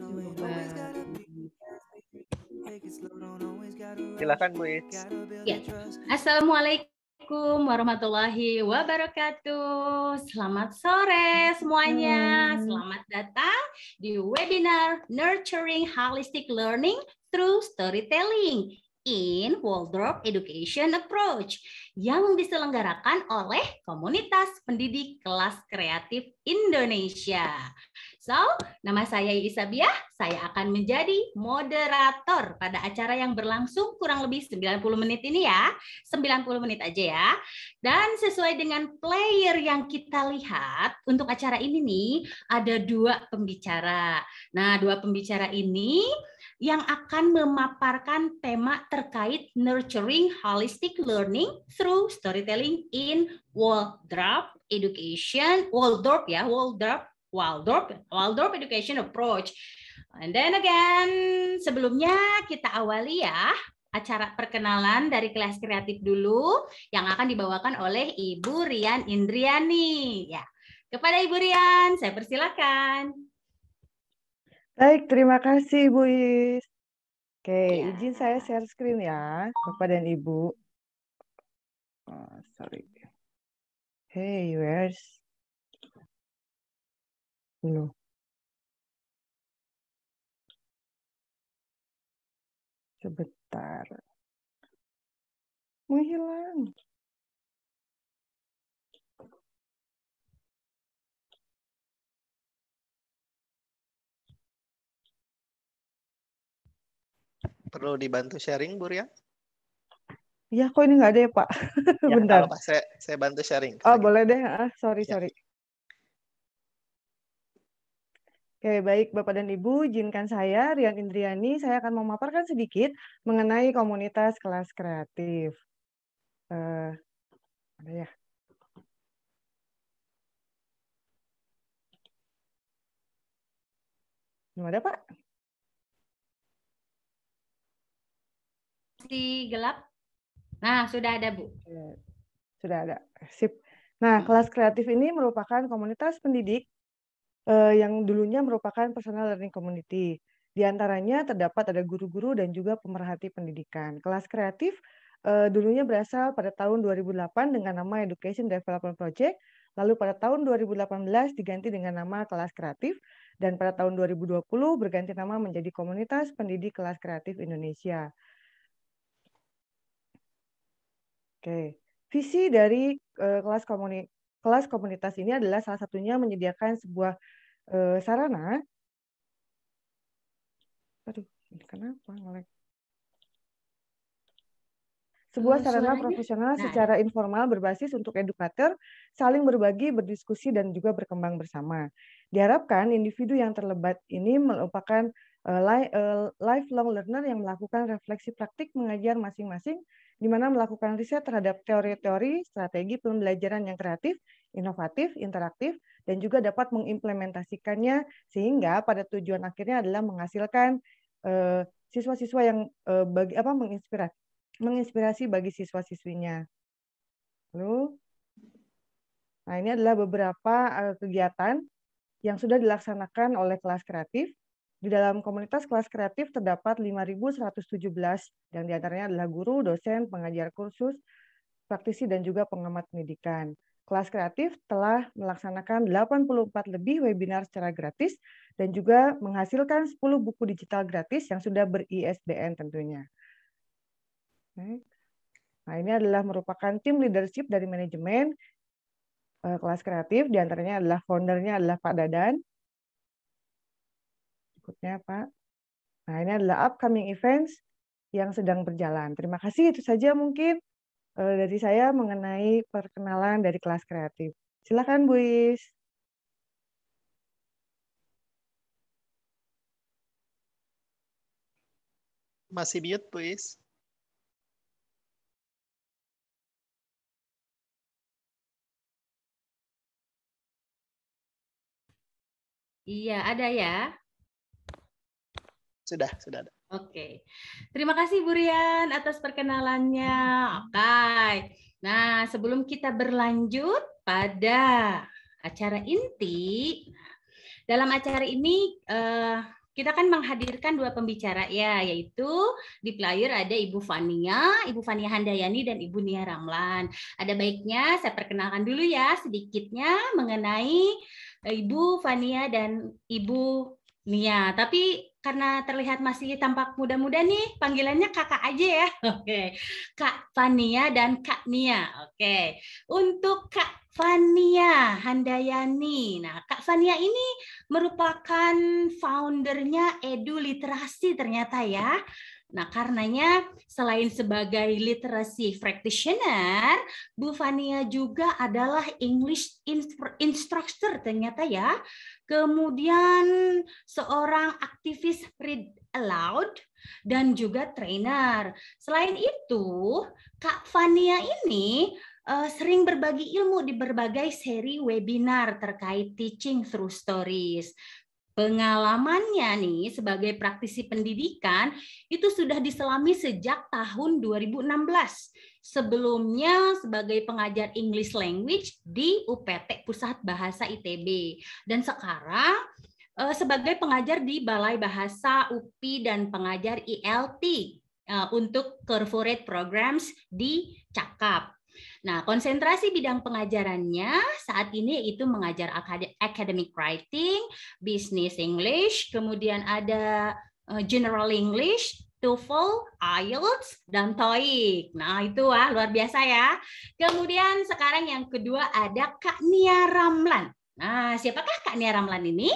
Iya. Silakan Bu Is. Ya. Assalamualaikum warahmatullahi wabarakatuh. Selamat sore semuanya. Hmm. Selamat datang di webinar Nurturing Holistic Learning through Storytelling in Waldorf Education Approach yang diselenggarakan oleh komunitas pendidik kelas kreatif Indonesia. So, nama saya Isabiah, saya akan menjadi moderator pada acara yang berlangsung kurang lebih 90 menit ini ya. 90 menit aja ya. Dan sesuai dengan player yang kita lihat, untuk acara ini nih ada dua pembicara. Nah, dua pembicara ini yang akan memaparkan tema terkait nurturing holistic learning through storytelling in Waldorf education, Waldorf ya, Waldorf Waldorf, Waldorf Education Approach. And then again, sebelumnya kita awali ya acara perkenalan dari kelas kreatif dulu yang akan dibawakan oleh Ibu Rian Indriani. Ya, kepada Ibu Rian, saya persilakan. Baik, terima kasih Bu Is. Oke, ya. izin saya share screen ya, Bapak dan Ibu. Oh, sorry. Hey, where's No. Sebentar. Menghilang. Perlu dibantu sharing, Bu Rian? Ya, kok ini nggak ada ya, Pak? Ya, Bentar. Kalau, saya, saya bantu sharing. Oh, boleh deh. Ah, sorry, ya. sorry. Oke, baik Bapak dan Ibu, izinkan saya, Rian Indriani, saya akan memaparkan sedikit mengenai komunitas kelas kreatif. Uh, ada ya. Belum ada, Pak? Si gelap. Nah, sudah ada, Bu. Sudah ada. Sip. Nah, hmm. kelas kreatif ini merupakan komunitas pendidik uh, yang dulunya merupakan personal learning community. Di antaranya terdapat ada guru-guru dan juga pemerhati pendidikan. Kelas kreatif uh, dulunya berasal pada tahun 2008 dengan nama Education Development Project, lalu pada tahun 2018 diganti dengan nama kelas kreatif, dan pada tahun 2020 berganti nama menjadi Komunitas Pendidik Kelas Kreatif Indonesia. Oke, visi dari uh, kelas komuni kelas komunitas ini adalah salah satunya menyediakan sebuah uh, sarana aduh kenapa ngelek sebuah eh, sarana profesional nah. secara informal berbasis untuk edukator saling berbagi, berdiskusi dan juga berkembang bersama. Diharapkan individu yang terlebat ini merupakan eh, lifelong learner yang melakukan refleksi praktik mengajar masing-masing di mana melakukan riset terhadap teori-teori, strategi pembelajaran yang kreatif, inovatif, interaktif dan juga dapat mengimplementasikannya sehingga pada tujuan akhirnya adalah menghasilkan eh, siswa-siswa yang eh, bagi apa menginspirasi menginspirasi bagi siswa-siswinya. Lalu Nah, ini adalah beberapa eh, kegiatan yang sudah dilaksanakan oleh kelas kreatif. Di dalam komunitas kelas kreatif terdapat 5.117 yang diantaranya adalah guru, dosen, pengajar kursus, praktisi, dan juga pengamat pendidikan. Kelas Kreatif telah melaksanakan 84 lebih webinar secara gratis dan juga menghasilkan 10 buku digital gratis yang sudah ber-ISBN tentunya. Nah, ini adalah merupakan tim leadership dari manajemen eh, kelas kreatif, diantaranya adalah foundernya adalah Pak Dadan. Berikutnya Pak. Nah, ini adalah upcoming events yang sedang berjalan. Terima kasih, itu saja mungkin dari saya mengenai perkenalan dari kelas kreatif. Silakan Bu Is. Masih mute, Bu Is. Iya, ada ya. Sudah, sudah ada. Oke, okay. terima kasih Bu Rian atas perkenalannya. Oke, okay. nah sebelum kita berlanjut pada acara inti, dalam acara ini uh, kita akan menghadirkan dua pembicara ya, yaitu di player ada Ibu Fania, Ibu Fania Handayani dan Ibu Nia Ramlan. Ada baiknya saya perkenalkan dulu ya sedikitnya mengenai Ibu Fania dan Ibu Nia. Tapi karena terlihat masih tampak muda-muda nih, panggilannya kakak aja ya. Oke, okay. Kak Fania dan Kak Nia. Oke, okay. untuk Kak Fania Handayani. Nah, Kak Fania ini merupakan foundernya Edu Literasi ternyata ya. Nah, karenanya selain sebagai literasi practitioner, Bu Fania juga adalah English instructor ternyata ya. Kemudian seorang aktivis read aloud dan juga trainer. Selain itu, Kak Fania ini uh, sering berbagi ilmu di berbagai seri webinar terkait teaching through stories pengalamannya nih sebagai praktisi pendidikan itu sudah diselami sejak tahun 2016. Sebelumnya sebagai pengajar English language di UPT Pusat Bahasa ITB dan sekarang eh, sebagai pengajar di Balai Bahasa UPI dan pengajar ILT eh, untuk corporate programs di Cakap. Nah, konsentrasi bidang pengajarannya saat ini itu mengajar academic writing, business English, kemudian ada eh, general English, TOEFL, IELTS, dan TOEIC. Nah, itu ah luar biasa ya. Kemudian sekarang yang kedua ada Kak Nia Ramlan. Nah, siapakah Kak Nia Ramlan ini?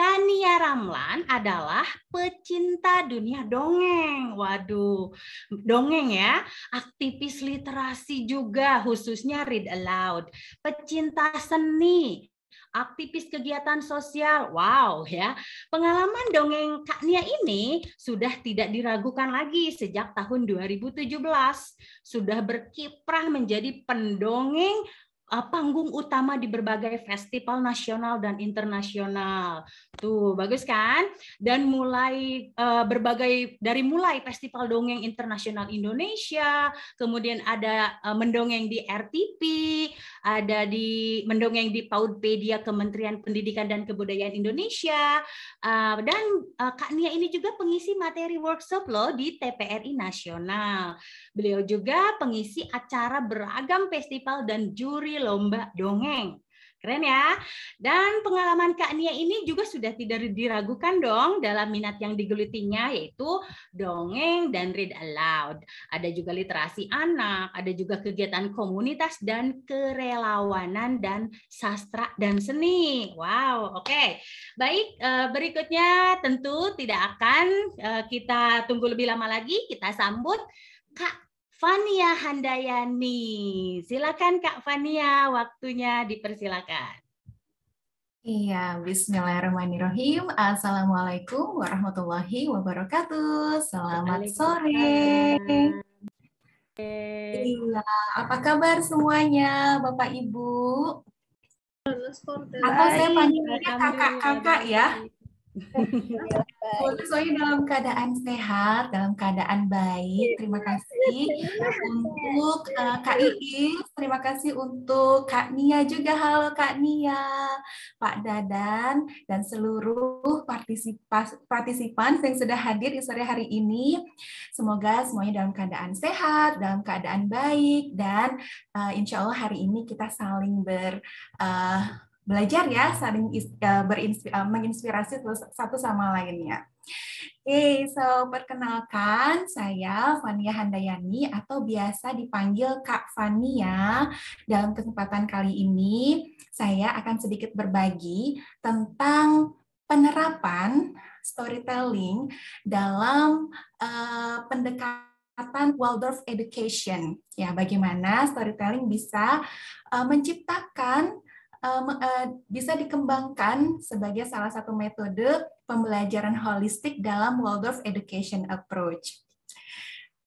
Kania Ramlan adalah pecinta dunia dongeng. Waduh, dongeng ya. Aktivis literasi juga, khususnya read aloud. Pecinta seni, aktivis kegiatan sosial. Wow ya, pengalaman dongeng Kak Nia ini sudah tidak diragukan lagi sejak tahun 2017. Sudah berkiprah menjadi pendongeng Eh, panggung utama di berbagai festival nasional dan internasional. Tuh, bagus kan? Dan mulai eh, berbagai dari mulai Festival Dongeng Internasional Indonesia, kemudian ada eh, mendongeng di RTP, ada di mendongeng di Paudpedia Kementerian Pendidikan dan Kebudayaan Indonesia. dan Kak Nia ini juga pengisi materi workshop loh di TPRI Nasional. Beliau juga pengisi acara beragam festival dan juri lomba dongeng. Keren ya. Dan pengalaman Kak Nia ini juga sudah tidak diragukan dong dalam minat yang digelutinya yaitu dongeng dan read aloud. Ada juga literasi anak, ada juga kegiatan komunitas dan kerelawanan dan sastra dan seni. Wow, oke. Okay. Baik, eh, berikutnya tentu tidak akan eh, kita tunggu lebih lama lagi. Kita sambut Kak Fania Handayani. Silakan Kak Fania, waktunya dipersilakan. Iya, bismillahirrahmanirrahim. Assalamualaikum warahmatullahi wabarakatuh. Selamat sore. Iya, apa kabar semuanya, Bapak Ibu? Atau saya panggilnya kakak-kakak ya? Soalnya dalam keadaan sehat, dalam keadaan baik. Terima kasih untuk uh, Kak terima kasih untuk Kak Nia juga. Halo Kak Nia, Pak Dadan, dan seluruh partisipan yang sudah hadir di sore hari ini. Semoga semuanya dalam keadaan sehat, dalam keadaan baik, dan uh, insya Allah hari ini kita saling ber... Uh, belajar ya saling eh, eh, menginspirasi terus satu sama lainnya. Oke, okay, so perkenalkan saya Fania Handayani atau biasa dipanggil Kak Fania. Dalam kesempatan kali ini saya akan sedikit berbagi tentang penerapan storytelling dalam uh, eh, pendekatan pendekatan Waldorf Education. Ya, bagaimana storytelling bisa uh, menciptakan Eh, bisa dikembangkan sebagai salah satu metode pembelajaran holistik dalam Waldorf Education Approach.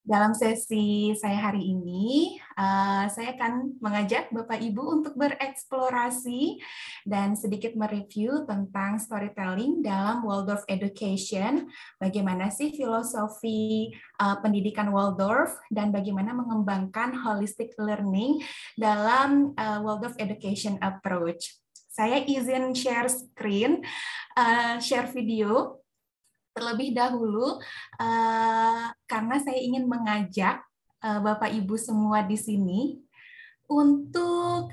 Dalam sesi saya hari ini, eh, saya akan mengajak Bapak Ibu untuk bereksplorasi dan sedikit mereview tentang storytelling dalam Waldorf Education. Bagaimana sih filosofi eh, pendidikan Waldorf dan bagaimana mengembangkan holistic learning dalam eh, Waldorf Education approach. Saya izin share screen, share video terlebih dahulu uh, karena saya ingin mengajak uh, Bapak Ibu semua di sini untuk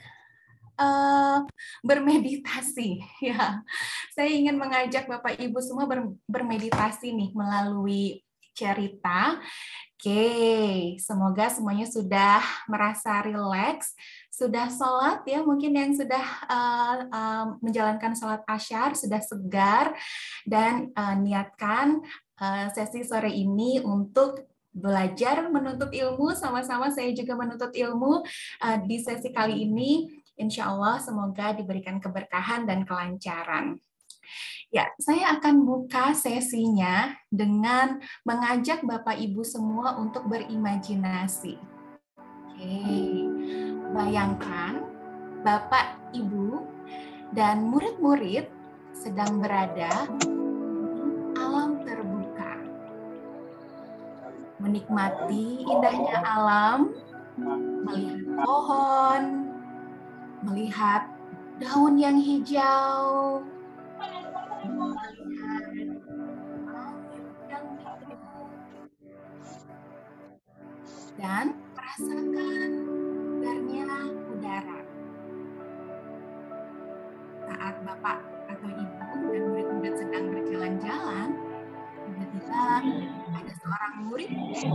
uh, bermeditasi ya. Saya ingin mengajak Bapak Ibu semua ber, bermeditasi nih melalui cerita Oke, semoga semuanya sudah merasa rileks, sudah sholat ya, mungkin yang sudah uh, uh, menjalankan sholat asyar, sudah segar, dan uh, niatkan uh, sesi sore ini untuk belajar menuntut ilmu, sama-sama saya juga menuntut ilmu uh, di sesi kali ini. Insya Allah semoga diberikan keberkahan dan kelancaran. Ya, saya akan buka sesinya dengan mengajak Bapak Ibu semua untuk berimajinasi. Oke. Bayangkan Bapak Ibu dan murid-murid sedang berada di alam terbuka. Menikmati indahnya alam, melihat pohon, melihat daun yang hijau, dan rasakan segarnya udara. Saat Bapak atau Ibu dan murid-murid sedang berjalan-jalan, tiba-tiba ada seorang murid yang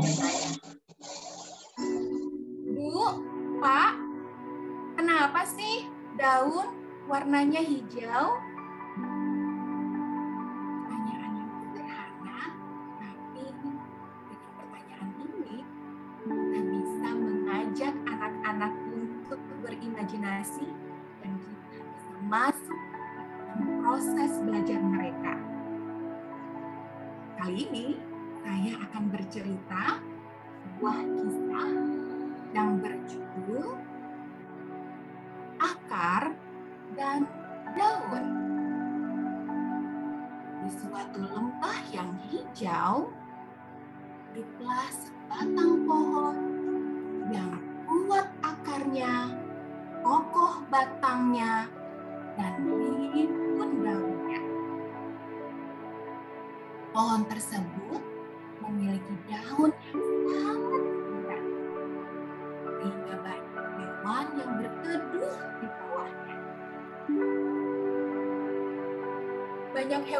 Bu, Pak, kenapa sih daun warnanya hijau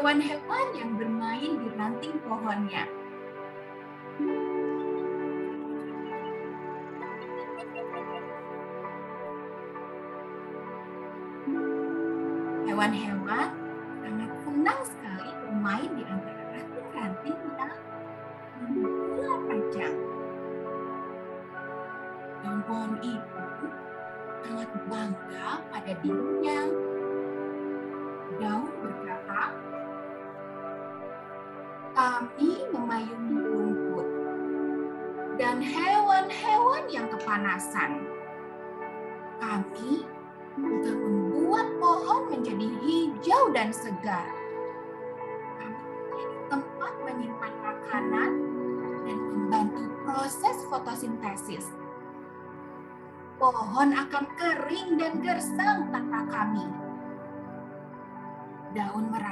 hewan-hewan yang bermain di ranting pohonnya.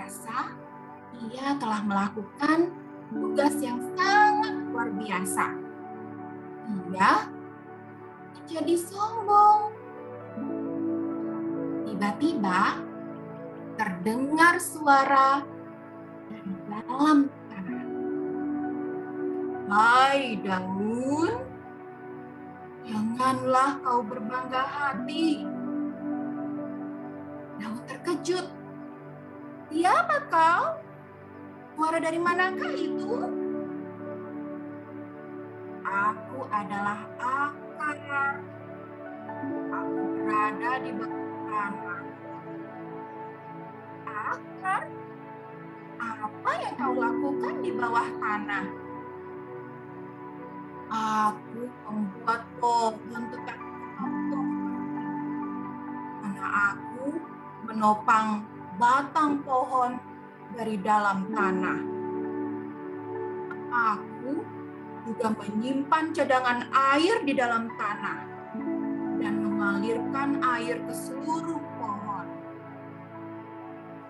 merasa ia telah melakukan tugas yang sangat luar biasa. Ia menjadi sombong. Tiba-tiba terdengar suara dari dalam tanah. Hai daun, janganlah kau berbangga hati. Daun terkejut Siapa iya, kau? Suara dari manakah itu? Aku adalah akar. Aku berada di bawah Akar? Apa yang kau lakukan di bawah tanah? Aku membuat pohon tetap Karena aku menopang batang pohon dari dalam tanah. Aku juga menyimpan cadangan air di dalam tanah dan mengalirkan air ke seluruh pohon.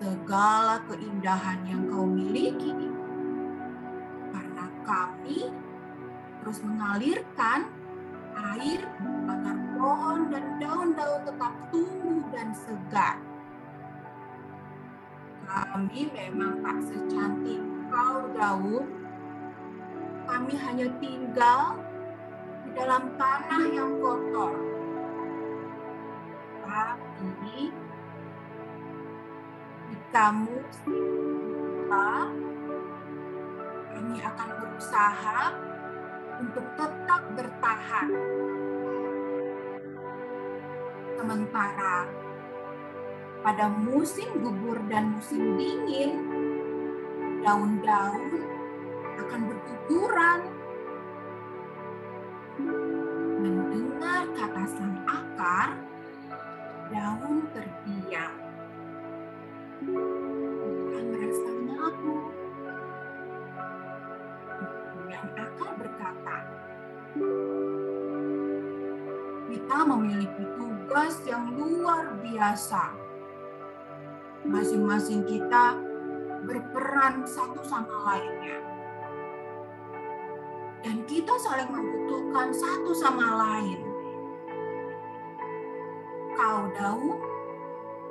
Segala keindahan yang kau miliki karena kami terus mengalirkan air agar pohon dan daun-daun tetap tumbuh dan segar kami memang tak secantik kau daun. Kami hanya tinggal di dalam tanah yang kotor. Tapi di kamu kita kami akan berusaha untuk tetap bertahan. Sementara pada musim gugur dan musim dingin, daun-daun akan berguguran. Mendengar kata sang akar, daun terdiam. merasa malu. Dan akar berkata, kita memiliki tugas yang luar biasa masing-masing kita berperan satu sama lainnya. Dan kita saling membutuhkan satu sama lain. Kau daun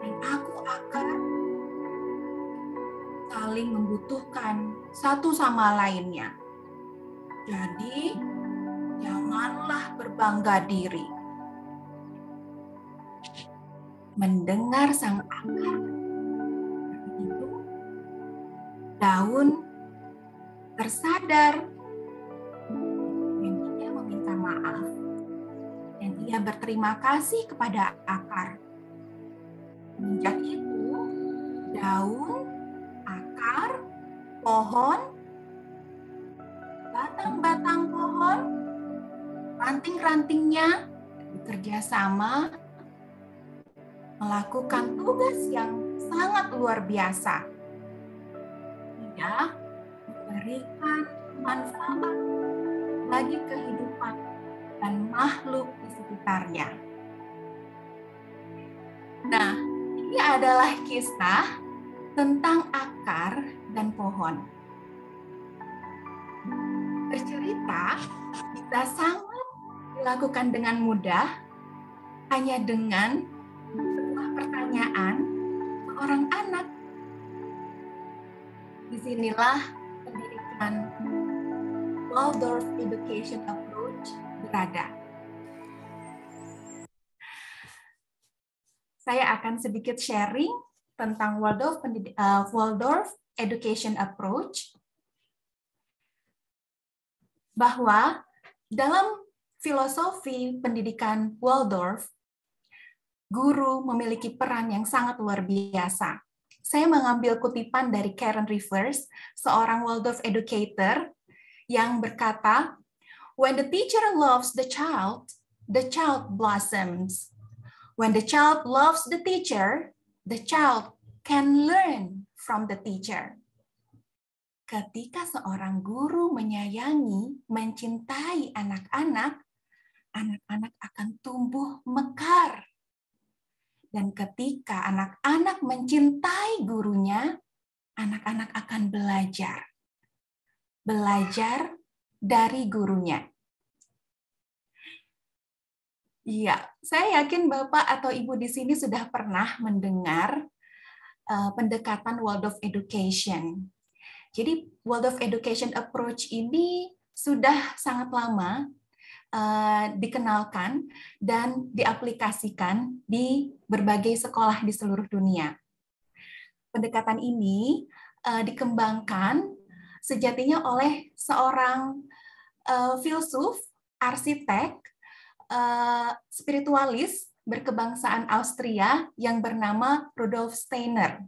dan aku akar saling membutuhkan satu sama lainnya. Jadi, janganlah berbangga diri. Mendengar sang akar daun tersadar dan ia meminta maaf dan ia berterima kasih kepada akar. Sejak itu, daun, akar, pohon, batang-batang pohon, ranting-rantingnya bekerja sama melakukan tugas yang sangat luar biasa ya memberikan manfaat bagi kehidupan dan makhluk di sekitarnya. Nah, ini adalah kisah tentang akar dan pohon. Bercerita bisa sangat dilakukan dengan mudah hanya dengan sebuah pertanyaan seorang anak disinilah pendidikan Waldorf Education Approach berada. Saya akan sedikit sharing tentang Waldorf, uh, Waldorf Education Approach bahwa dalam filosofi pendidikan Waldorf, guru memiliki peran yang sangat luar biasa saya mengambil kutipan dari Karen Rivers, seorang Waldorf educator, yang berkata, When the teacher loves the child, the child blossoms. When the child loves the teacher, the child can learn from the teacher. Ketika seorang guru menyayangi, mencintai anak-anak, anak-anak akan tumbuh mekar dan ketika anak-anak mencintai gurunya, anak-anak akan belajar. Belajar dari gurunya. Iya, saya yakin Bapak atau Ibu di sini sudah pernah mendengar uh, pendekatan World of Education. Jadi World of Education approach ini sudah sangat lama Eh, dikenalkan dan diaplikasikan di berbagai sekolah di seluruh dunia. Pendekatan ini eh, dikembangkan sejatinya oleh seorang eh, filsuf, arsitek, spiritualis berkebangsaan Austria yang bernama Rudolf Steiner.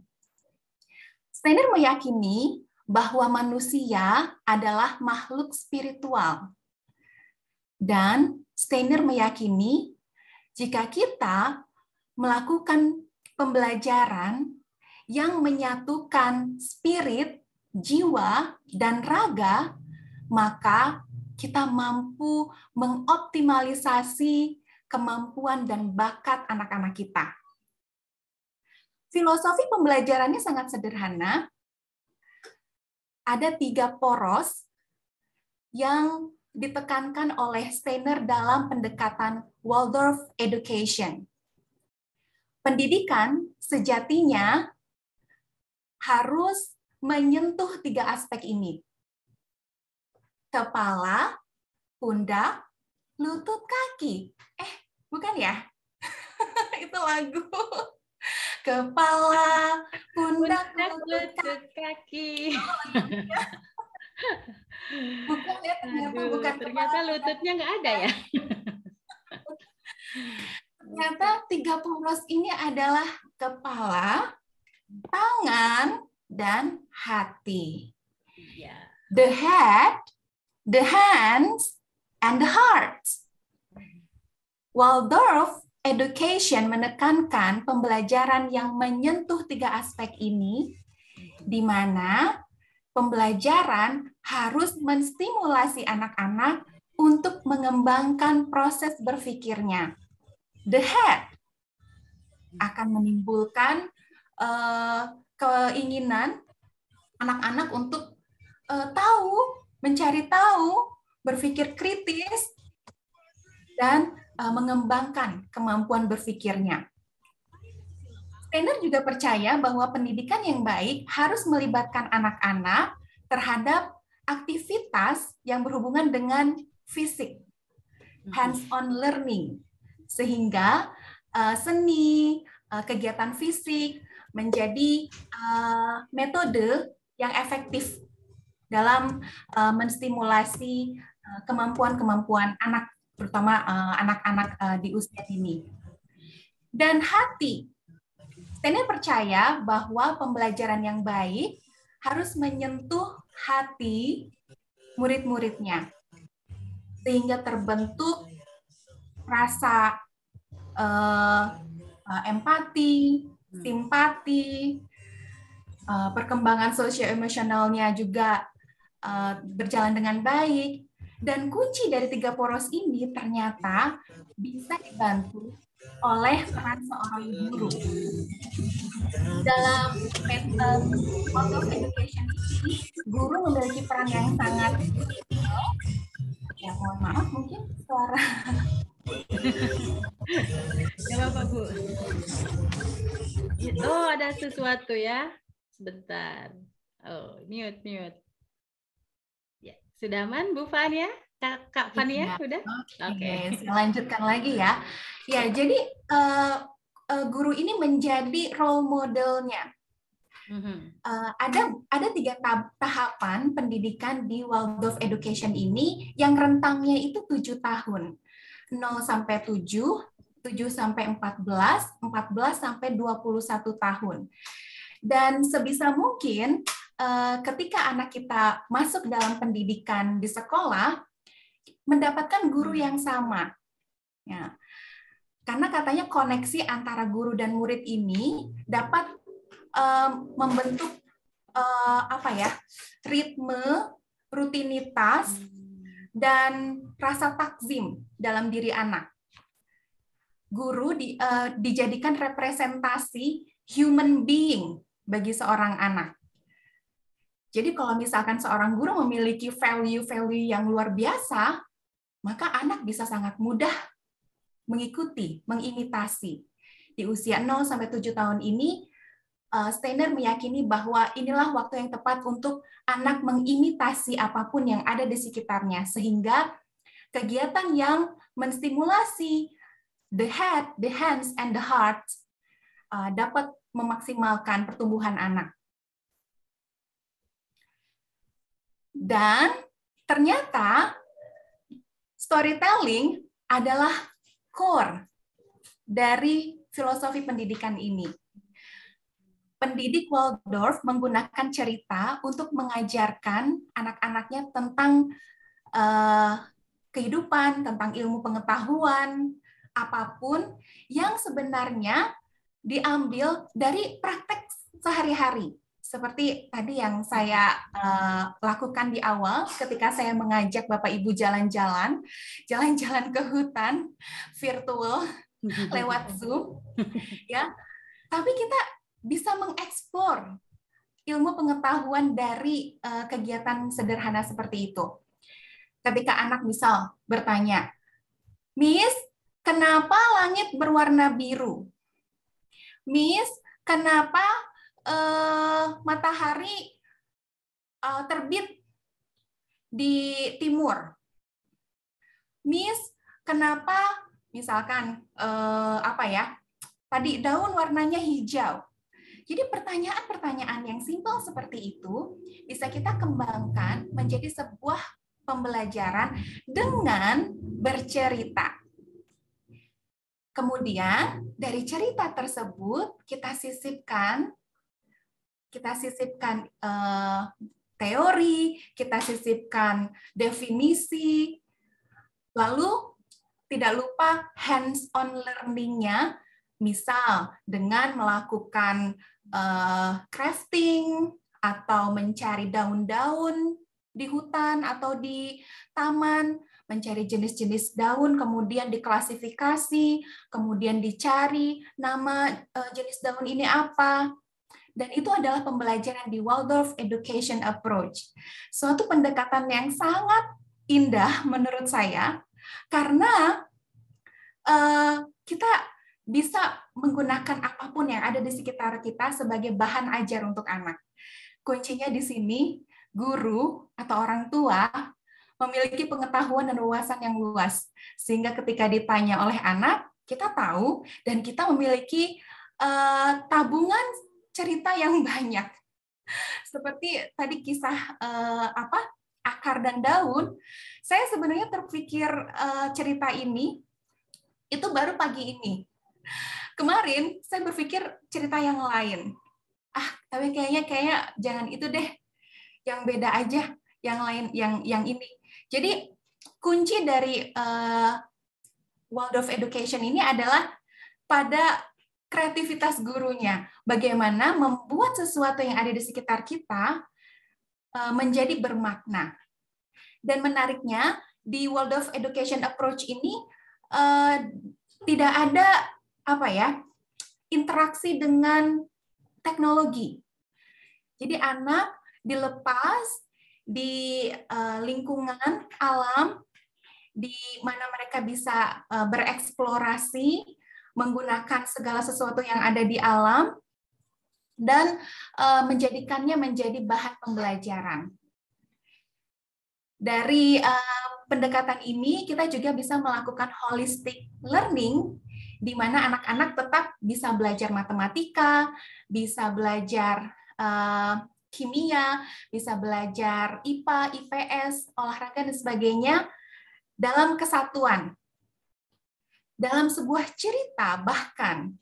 Steiner meyakini bahwa manusia adalah makhluk spiritual dan Steiner meyakini jika kita melakukan pembelajaran yang menyatukan spirit, jiwa, dan raga, maka kita mampu mengoptimalisasi kemampuan dan bakat anak-anak kita. Filosofi pembelajarannya sangat sederhana. Ada tiga poros yang ditekankan oleh Steiner dalam pendekatan Waldorf Education. Pendidikan sejatinya harus menyentuh tiga aspek ini. Kepala, pundak, lutut kaki. Eh, bukan ya? Itu lagu. Kepala, pundak, lutut, kaki. Oh, iya. bukan ya ternyata Aduh, bukan ternyata lututnya nggak ada ya ternyata tiga poros ini adalah kepala tangan dan hati iya. the head the hands and the heart Waldorf Education menekankan pembelajaran yang menyentuh tiga aspek ini, di mana pembelajaran harus menstimulasi anak-anak untuk mengembangkan proses berpikirnya. The head akan menimbulkan uh, keinginan anak-anak untuk uh, tahu, mencari tahu, berpikir kritis, dan uh, mengembangkan kemampuan berpikirnya. Trainer juga percaya bahwa pendidikan yang baik harus melibatkan anak-anak terhadap aktivitas yang berhubungan dengan fisik, hands-on learning, sehingga uh, seni, uh, kegiatan fisik menjadi uh, metode yang efektif dalam uh, menstimulasi kemampuan-kemampuan uh, anak, terutama anak-anak uh, uh, di usia dini. Dan hati Tania percaya bahwa pembelajaran yang baik harus menyentuh hati murid-muridnya sehingga terbentuk rasa uh, empati, simpati, uh, perkembangan sosial emosionalnya juga uh, berjalan dengan baik dan kunci dari tiga poros ini ternyata bisa dibantu oleh peran seorang guru. Dalam pattern of education ini, guru memiliki peran yang sangat ya mohon maaf mungkin suara Gak apa Bu. Oh ada sesuatu ya. Sebentar. Oh mute mute. Ya sudah aman Bu Fan ya? Kak, Kak Fania ya. sudah? Iya. Oke, okay. saya lanjutkan lagi ya. Ya, jadi uh, uh, guru ini menjadi role modelnya. Uh, ada ada tiga tahapan pendidikan di Waldorf Education ini yang rentangnya itu tujuh tahun 0 sampai 7, 7 sampai 14, 14 sampai 21 tahun. Dan sebisa mungkin ketika anak kita masuk dalam pendidikan di sekolah, mendapatkan guru hmm. yang sama. Ya. Karena katanya koneksi antara guru dan murid ini dapat um, membentuk uh, apa ya ritme, rutinitas, hmm. dan rasa takzim dalam diri anak. Guru di, uh, dijadikan representasi human being bagi seorang anak. Jadi kalau misalkan seorang guru memiliki value-value yang luar biasa, maka anak bisa sangat mudah mengikuti, mengimitasi. Di usia 0 sampai 7 tahun ini, eh, Steiner meyakini bahwa inilah waktu yang tepat untuk anak mengimitasi apapun yang ada di sekitarnya sehingga kegiatan yang menstimulasi the head, the hands and the heart eh, dapat memaksimalkan pertumbuhan anak. Dan ternyata storytelling adalah core dari filosofi pendidikan ini. Pendidik Waldorf menggunakan cerita untuk mengajarkan anak-anaknya tentang uh, kehidupan, tentang ilmu pengetahuan, apapun yang sebenarnya diambil dari praktek sehari-hari seperti tadi yang saya uh, lakukan di awal ketika saya mengajak Bapak Ibu jalan-jalan, jalan-jalan ke hutan virtual lewat Zoom ya. Tapi kita bisa mengeksplor ilmu pengetahuan dari uh, kegiatan sederhana seperti itu. Ketika anak misal bertanya, "Miss, kenapa langit berwarna biru?" "Miss, kenapa uh, matahari uh, terbit di timur. Miss, kenapa misalkan uh, apa ya? Tadi daun warnanya hijau. Jadi pertanyaan-pertanyaan yang simpel seperti itu bisa kita kembangkan menjadi sebuah pembelajaran dengan bercerita. Kemudian dari cerita tersebut kita sisipkan kita sisipkan uh, teori, kita sisipkan definisi, lalu tidak lupa hands-on learning-nya, misal dengan melakukan uh, crafting atau mencari daun-daun di hutan atau di taman, mencari jenis-jenis daun, kemudian diklasifikasi, kemudian dicari nama eh, jenis daun ini apa, dan itu adalah pembelajaran di Waldorf Education Approach. Suatu pendekatan yang sangat indah menurut saya karena uh, kita bisa menggunakan apapun yang ada di sekitar kita sebagai bahan ajar untuk anak. Kuncinya di sini, guru atau orang tua memiliki pengetahuan dan wawasan yang luas, sehingga ketika ditanya oleh anak, kita tahu dan kita memiliki uh, tabungan cerita yang banyak. Seperti tadi kisah eh, apa akar dan daun, saya sebenarnya terpikir eh, cerita ini itu baru pagi ini. Kemarin saya berpikir cerita yang lain. Ah, tapi kayaknya kayaknya jangan itu deh. Yang beda aja, yang lain yang yang ini. Jadi kunci dari uh, World of Education ini adalah pada kreativitas gurunya. Bagaimana membuat sesuatu yang ada di sekitar kita eh, menjadi bermakna. Dan menariknya, di World of Education Approach ini eh, tidak ada apa ya interaksi dengan teknologi. Jadi anak dilepas di eh, lingkungan alam di mana mereka bisa eh, bereksplorasi menggunakan segala sesuatu yang ada di alam dan uh, menjadikannya menjadi bahan pembelajaran. Dari uh, pendekatan ini kita juga bisa melakukan holistic learning di mana anak-anak tetap bisa belajar matematika, bisa belajar uh, kimia, bisa belajar IPA, IPS, olahraga dan sebagainya dalam kesatuan dalam sebuah cerita bahkan.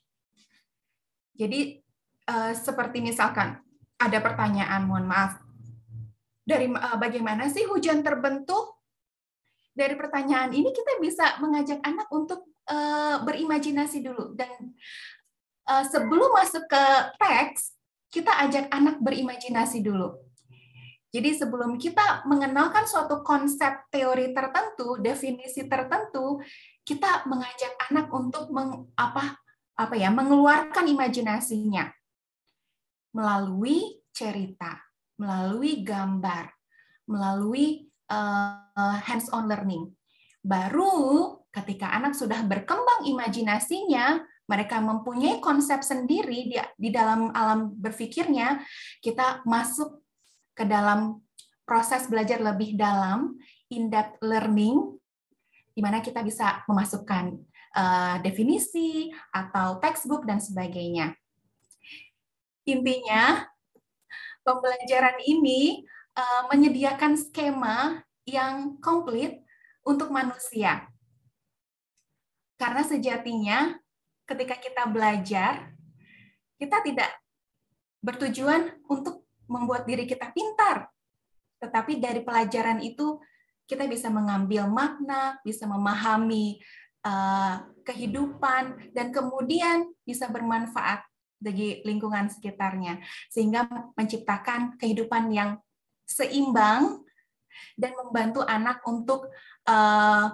Jadi eh, seperti misalkan ada pertanyaan, mohon maaf, dari eh, bagaimana sih hujan terbentuk? Dari pertanyaan ini kita bisa mengajak anak untuk eh, berimajinasi dulu dan sebelum masuk ke teks kita ajak anak berimajinasi dulu. Jadi sebelum kita mengenalkan suatu konsep teori tertentu, definisi tertentu, kita mengajak anak untuk meng, apa apa ya mengeluarkan imajinasinya melalui cerita, melalui gambar, melalui uh, eh, hands-on learning. Baru ketika anak sudah berkembang imajinasinya, mereka mempunyai konsep sendiri di, di dalam alam berpikirnya, kita masuk ke dalam proses belajar lebih dalam, in-depth learning, di mana kita bisa memasukkan uh, definisi atau textbook dan sebagainya. Intinya, pembelajaran ini uh, menyediakan skema yang komplit untuk manusia. Karena sejatinya ketika kita belajar, kita tidak bertujuan untuk membuat diri kita pintar, tetapi dari pelajaran itu kita bisa mengambil makna, bisa memahami uh, kehidupan, dan kemudian bisa bermanfaat bagi lingkungan sekitarnya, sehingga menciptakan kehidupan yang seimbang dan membantu anak untuk uh,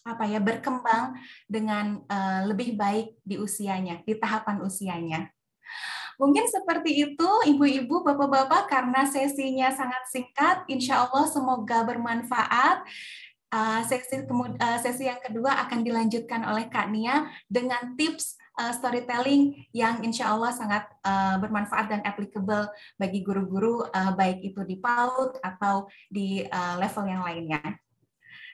apa ya berkembang dengan uh, lebih baik di usianya, di tahapan usianya. Mungkin seperti itu, ibu-ibu, bapak-bapak, karena sesinya sangat singkat, insya Allah semoga bermanfaat. Eh, sesi, uh, sesi yang kedua akan dilanjutkan oleh Kak Nia dengan tips eh, storytelling yang insya Allah sangat bermanfaat dan applicable bagi guru-guru, baik itu di PAUD atau di level yang lainnya.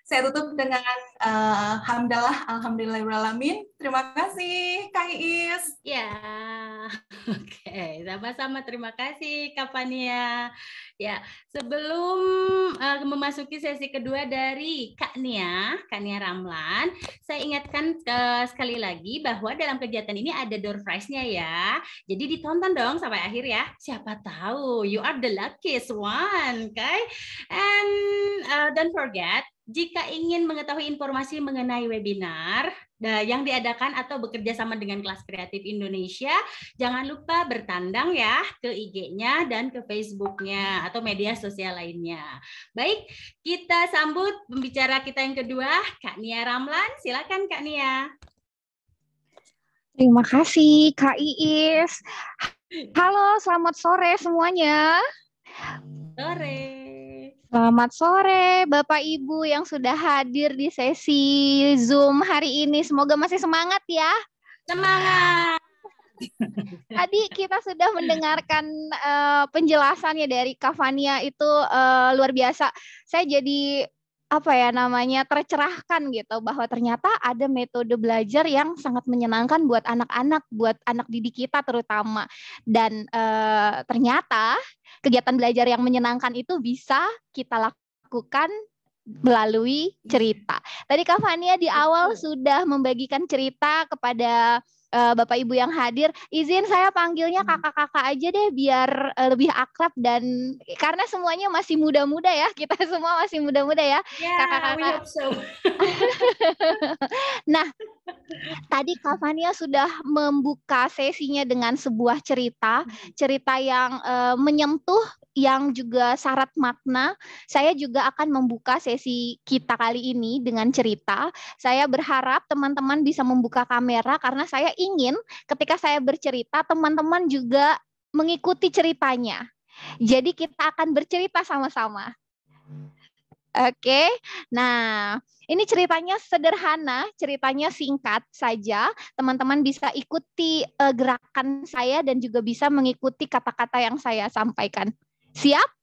Saya tutup dengan uh, hamdalah, alhamdulillahirrahmanirrahim. Terima kasih, Kak Iis. Ya, yeah. oke. Okay. Sama-sama terima kasih, Kak Fania. Ya, sebelum uh, memasuki sesi kedua dari Kak Nia, Kak Nia Ramlan, saya ingatkan ke, eh, sekali lagi bahwa dalam kegiatan ini ada door prize-nya ya. Jadi ditonton dong sampai akhir ya. Siapa tahu, you are the luckiest one, okay? And uh, don't forget, jika ingin mengetahui informasi mengenai webinar yang diadakan atau bekerja sama dengan kelas kreatif Indonesia, jangan lupa bertandang ya ke IG-nya dan ke Facebook-nya atau media sosial lainnya. Baik, kita sambut pembicara kita yang kedua, Kak Nia Ramlan. Silakan Kak Nia. Terima kasih Kak Iis. Halo, selamat sore semuanya. Sore. Selamat sore Bapak Ibu yang sudah hadir di sesi Zoom hari ini. Semoga masih semangat ya. Semangat. Tadi kita sudah mendengarkan uh, penjelasannya dari Kavania itu uh, luar biasa. Saya jadi apa ya namanya tercerahkan gitu bahwa ternyata ada metode belajar yang sangat menyenangkan buat anak-anak, buat anak didik kita terutama. Dan e, ternyata kegiatan belajar yang menyenangkan itu bisa kita lakukan melalui cerita. Tadi Kak di awal sudah membagikan cerita kepada uh, Bapak Ibu yang hadir. Izin saya panggilnya hmm. kakak-kakak aja deh biar uh, lebih akrab dan karena semuanya masih muda-muda ya. Kita semua masih muda-muda ya. Yeah, ya, kakak-kakak. so. nah, tadi Kak Fania sudah membuka sesinya dengan sebuah cerita, hmm. cerita yang uh, menyentuh yang juga syarat makna. Saya juga akan membuka sesi kita kali ini dengan cerita. Saya berharap teman-teman bisa membuka kamera karena saya ingin ketika saya bercerita teman-teman juga mengikuti ceritanya. Jadi kita akan bercerita sama-sama. Oke, okay. nah ini ceritanya sederhana, ceritanya singkat saja. Teman-teman bisa ikuti eh, gerakan saya dan juga bisa mengikuti kata-kata yang saya sampaikan. Siap?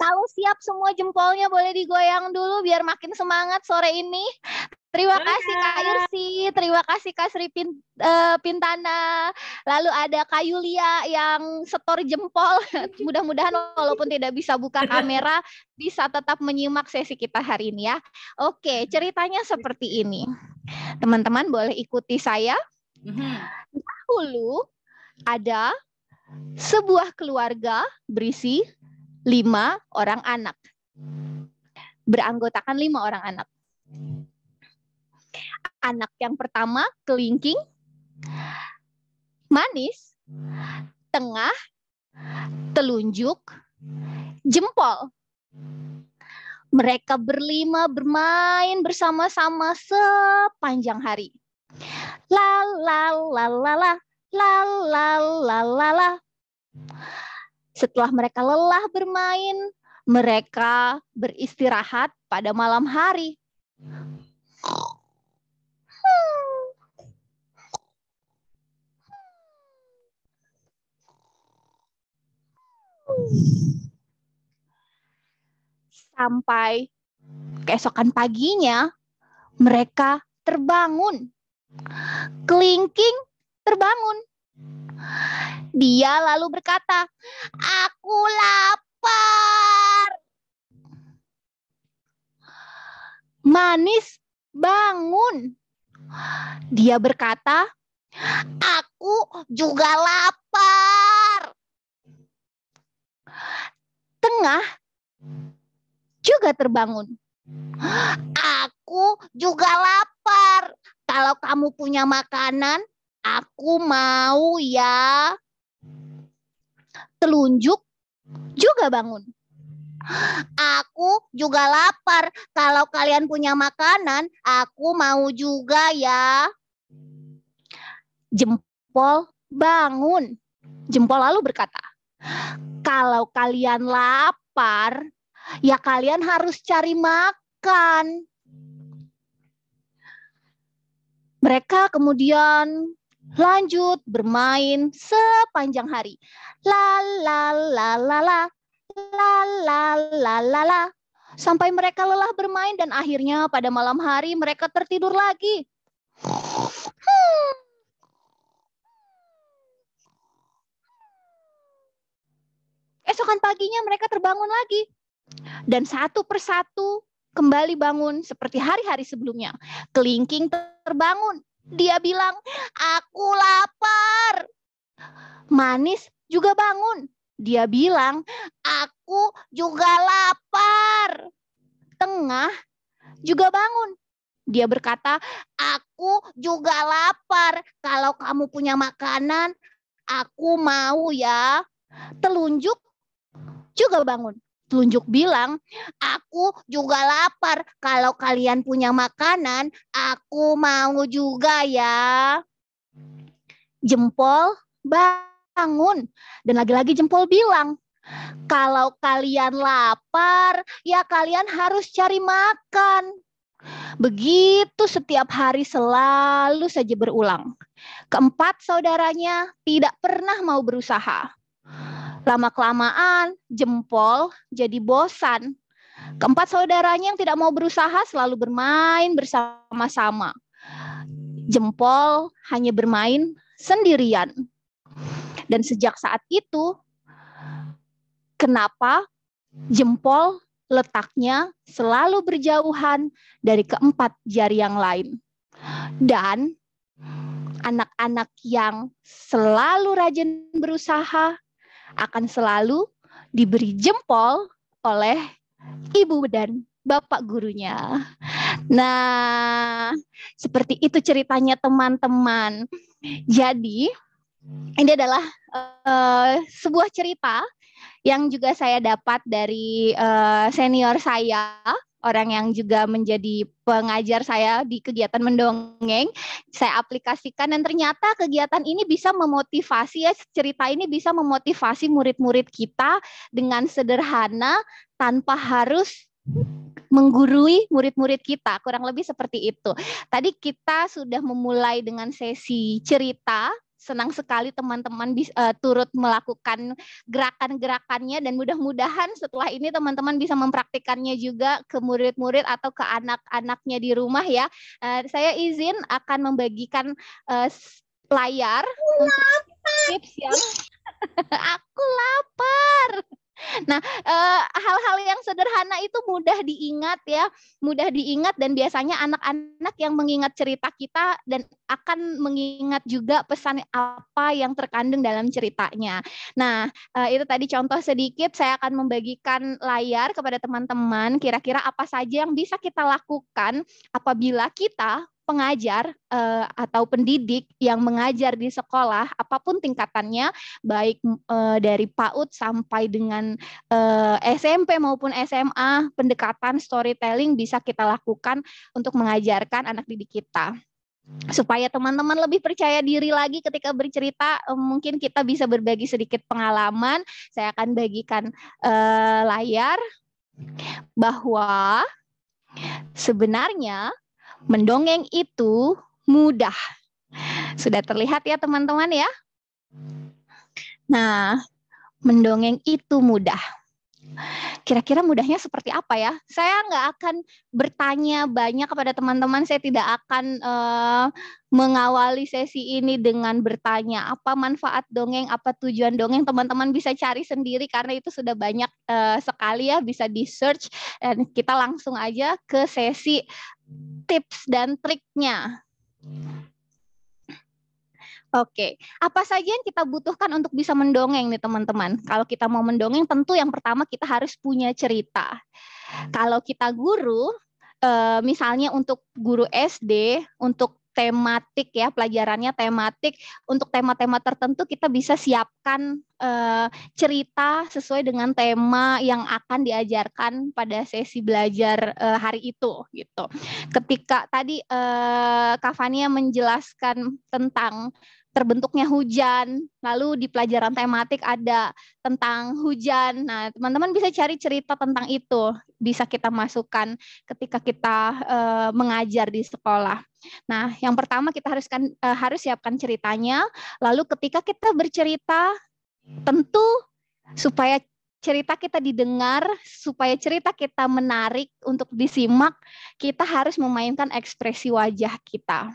Kalau siap semua jempolnya boleh digoyang dulu biar makin semangat sore ini. Terima Hai. Iya. kasih Kak Yursi, terima kasih Kak Sri Pint, uh, eh, Pintana. Lalu ada Kak Yulia yang setor jempol. Mudah-mudahan walaupun tidak bisa buka kamera, bisa tetap menyimak sesi kita hari ini ya. Oke, ceritanya seperti ini. Teman-teman boleh ikuti saya. Mm-hmm. Dahulu ada sebuah keluarga berisi lima orang anak. Beranggotakan lima orang anak. Anak yang pertama kelingking, manis, tengah, telunjuk, jempol. Mereka berlima bermain bersama-sama sepanjang hari. La la la la la la la la la la. Setelah mereka lelah bermain, mereka beristirahat pada malam hari. Sampai keesokan paginya, mereka terbangun. Kelingking terbangun. Dia lalu berkata, "Aku lapar." Manis bangun. Dia berkata, "Aku juga lapar." Tengah juga terbangun. Aku juga lapar. Kalau kamu punya makanan, Aku mau ya telunjuk juga bangun. Aku juga lapar. Kalau kalian punya makanan, aku mau juga ya. Jempol bangun. Jempol lalu berkata, "Kalau kalian lapar, ya kalian harus cari makan." Mereka kemudian Lanjut bermain sepanjang hari. La la la la la la la la la la sampai mereka lelah bermain dan akhirnya pada malam hari mereka tertidur lagi. Hmm. Esokan paginya mereka terbangun lagi. Dan satu persatu kembali bangun seperti hari-hari sebelumnya. Kelingking terbangun, dia bilang, aku lapar. Manis juga bangun. Dia bilang, aku juga lapar. Tengah juga bangun. Dia berkata, aku juga lapar. Kalau kamu punya makanan, aku mau ya. Telunjuk juga bangun telunjuk bilang, "Aku juga lapar. Kalau kalian punya makanan, aku mau juga ya." Jempol bangun dan lagi-lagi jempol bilang, "Kalau kalian lapar, ya kalian harus cari makan." Begitu setiap hari selalu saja berulang. Keempat saudaranya tidak pernah mau berusaha. Lama kelamaan jempol jadi bosan. Hmm. Keempat saudaranya yang tidak mau berusaha selalu bermain bersama-sama. Hmm. Jempol hanya bermain sendirian. Dan sejak saat itu, kenapa jempol letaknya selalu berjauhan dari keempat jari yang lain. Dan anak-anak yang selalu rajin berusaha akan selalu diberi jempol oleh ibu dan bapak gurunya. Nah, seperti itu ceritanya teman-teman. Jadi, ini adalah uh, sebuah cerita yang juga saya dapat dari uh, senior saya orang yang juga menjadi pengajar saya di kegiatan mendongeng. Saya aplikasikan dan ternyata kegiatan ini bisa memotivasi ya cerita ini bisa memotivasi murid-murid kita dengan sederhana tanpa harus menggurui murid-murid kita kurang lebih seperti itu. Tadi kita sudah memulai dengan sesi cerita senang sekali teman-teman bisa uh, eh, turut melakukan gerakan-gerakannya dan mudah-mudahan setelah ini teman-teman bisa mempraktikannya juga ke murid-murid atau ke anak-anaknya di rumah ya. Uh, saya izin akan membagikan uh, layar untuk tips yang aku lapar. Nah, eh, hal-hal yang sederhana itu mudah diingat ya, mudah diingat dan biasanya anak-anak yang mengingat cerita kita dan akan mengingat juga pesan apa yang terkandung dalam ceritanya. Nah, eh, itu tadi contoh sedikit saya akan membagikan layar kepada teman-teman kira-kira apa saja yang bisa kita lakukan apabila kita pengajar uh, atau pendidik yang mengajar di sekolah apapun tingkatannya baik uh, dari PAUD sampai dengan uh, eh, SMP maupun SMA pendekatan storytelling bisa kita lakukan untuk mengajarkan anak didik kita supaya teman-teman lebih percaya diri lagi ketika bercerita mungkin kita bisa berbagi sedikit pengalaman saya akan bagikan uh, layar bahwa sebenarnya Mendongeng itu mudah. Sudah terlihat ya teman-teman ya? Nah, mendongeng itu mudah. Kira-kira mudahnya seperti apa ya? Saya nggak akan bertanya banyak kepada teman-teman. Saya tidak akan uh, mengawali sesi ini dengan bertanya apa manfaat dongeng, apa tujuan dongeng. Teman-teman bisa cari sendiri karena itu sudah banyak uh, sekali ya bisa di search. Dan kita langsung aja ke sesi tips dan triknya. Oke, apa saja yang kita butuhkan untuk bisa mendongeng nih teman-teman? Kalau kita mau mendongeng, tentu yang pertama kita harus punya cerita. Hmm. Kalau kita guru, eh, misalnya untuk guru SD, untuk tematik ya pelajarannya tematik, untuk tema-tema tertentu kita bisa siapkan eh, cerita sesuai dengan tema yang akan diajarkan pada sesi belajar eh, hari itu gitu. Ketika tadi Kavania menjelaskan tentang terbentuknya hujan, lalu di pelajaran tematik ada tentang hujan. Nah, teman-teman bisa cari cerita tentang itu, bisa kita masukkan ketika kita e, mengajar di sekolah. Nah, yang pertama kita harus kan eh, harus siapkan ceritanya, lalu ketika kita bercerita tentu supaya cerita kita didengar, supaya cerita kita menarik untuk disimak, kita harus memainkan ekspresi wajah kita.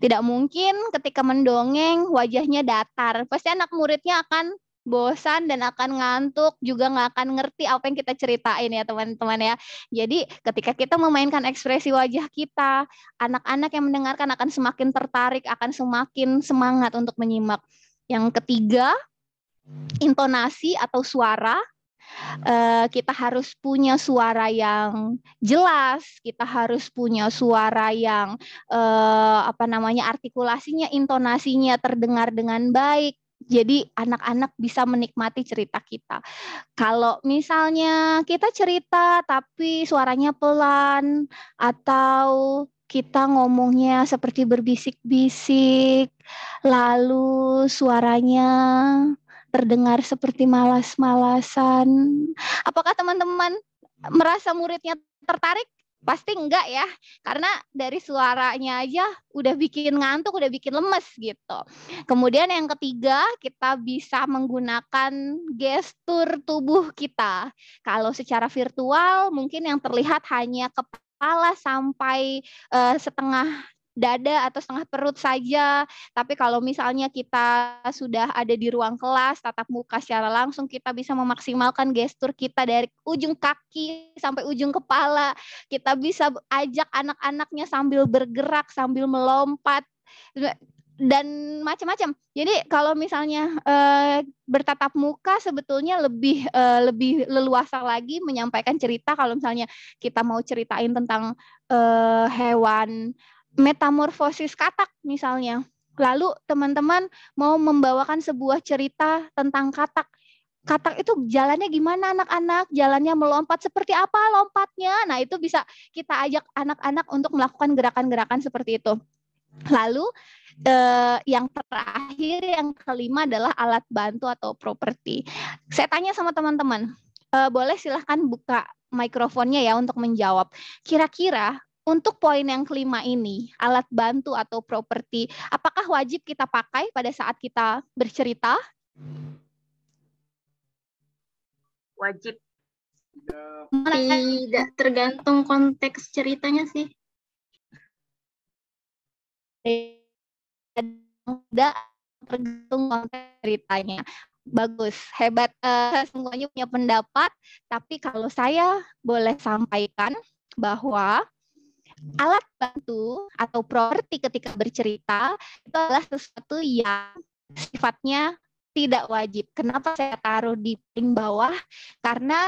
Tidak mungkin ketika mendongeng wajahnya datar. Pasti anak muridnya akan bosan dan akan ngantuk juga nggak akan ngerti apa yang kita ceritain ya teman-teman ya jadi ketika kita memainkan ekspresi wajah kita anak-anak yang mendengarkan akan semakin tertarik akan semakin semangat untuk menyimak yang ketiga intonasi atau suara uh, kita harus punya suara yang jelas, kita harus punya suara yang uh, apa namanya artikulasinya, intonasinya terdengar dengan baik. Jadi anak-anak bisa menikmati cerita kita. Kalau misalnya kita cerita tapi suaranya pelan atau kita ngomongnya seperti berbisik-bisik, lalu suaranya terdengar seperti malas-malasan. Apakah teman-teman merasa muridnya tertarik? Pasti enggak ya, karena dari suaranya aja udah bikin ngantuk, udah bikin lemes gitu. Kemudian yang ketiga, kita bisa menggunakan gestur tubuh kita. Kalau secara virtual mungkin yang terlihat hanya kepala sampai uh, setengah dada atau setengah perut saja. Tapi kalau misalnya kita sudah ada di ruang kelas, tatap muka secara langsung, kita bisa memaksimalkan gestur kita dari ujung kaki sampai ujung kepala. Kita bisa ajak anak-anaknya sambil bergerak, sambil melompat dan macam-macam. Jadi kalau misalnya e, bertatap muka sebetulnya lebih e, lebih leluasa lagi menyampaikan cerita kalau misalnya kita mau ceritain tentang e, hewan metamorfosis katak misalnya. Lalu teman-teman mau membawakan sebuah cerita tentang katak. Katak itu jalannya gimana anak-anak? Jalannya melompat seperti apa lompatnya? Nah, itu bisa kita ajak anak-anak untuk melakukan gerakan-gerakan seperti itu. Lalu eh, yang terakhir yang kelima adalah alat bantu atau properti. Saya tanya sama teman-teman, eh, boleh silahkan buka mikrofonnya ya untuk menjawab. Kira-kira untuk poin yang kelima ini, alat bantu atau properti, apakah wajib kita pakai pada saat kita bercerita? Wajib. Tidak tergantung konteks ceritanya sih. Tidak tergantung konteks ceritanya bagus, hebat. Uh, semuanya punya pendapat, tapi kalau saya boleh sampaikan bahwa alat bantu atau properti ketika bercerita itu adalah sesuatu yang sifatnya tidak wajib. Kenapa saya taruh di paling bawah? Karena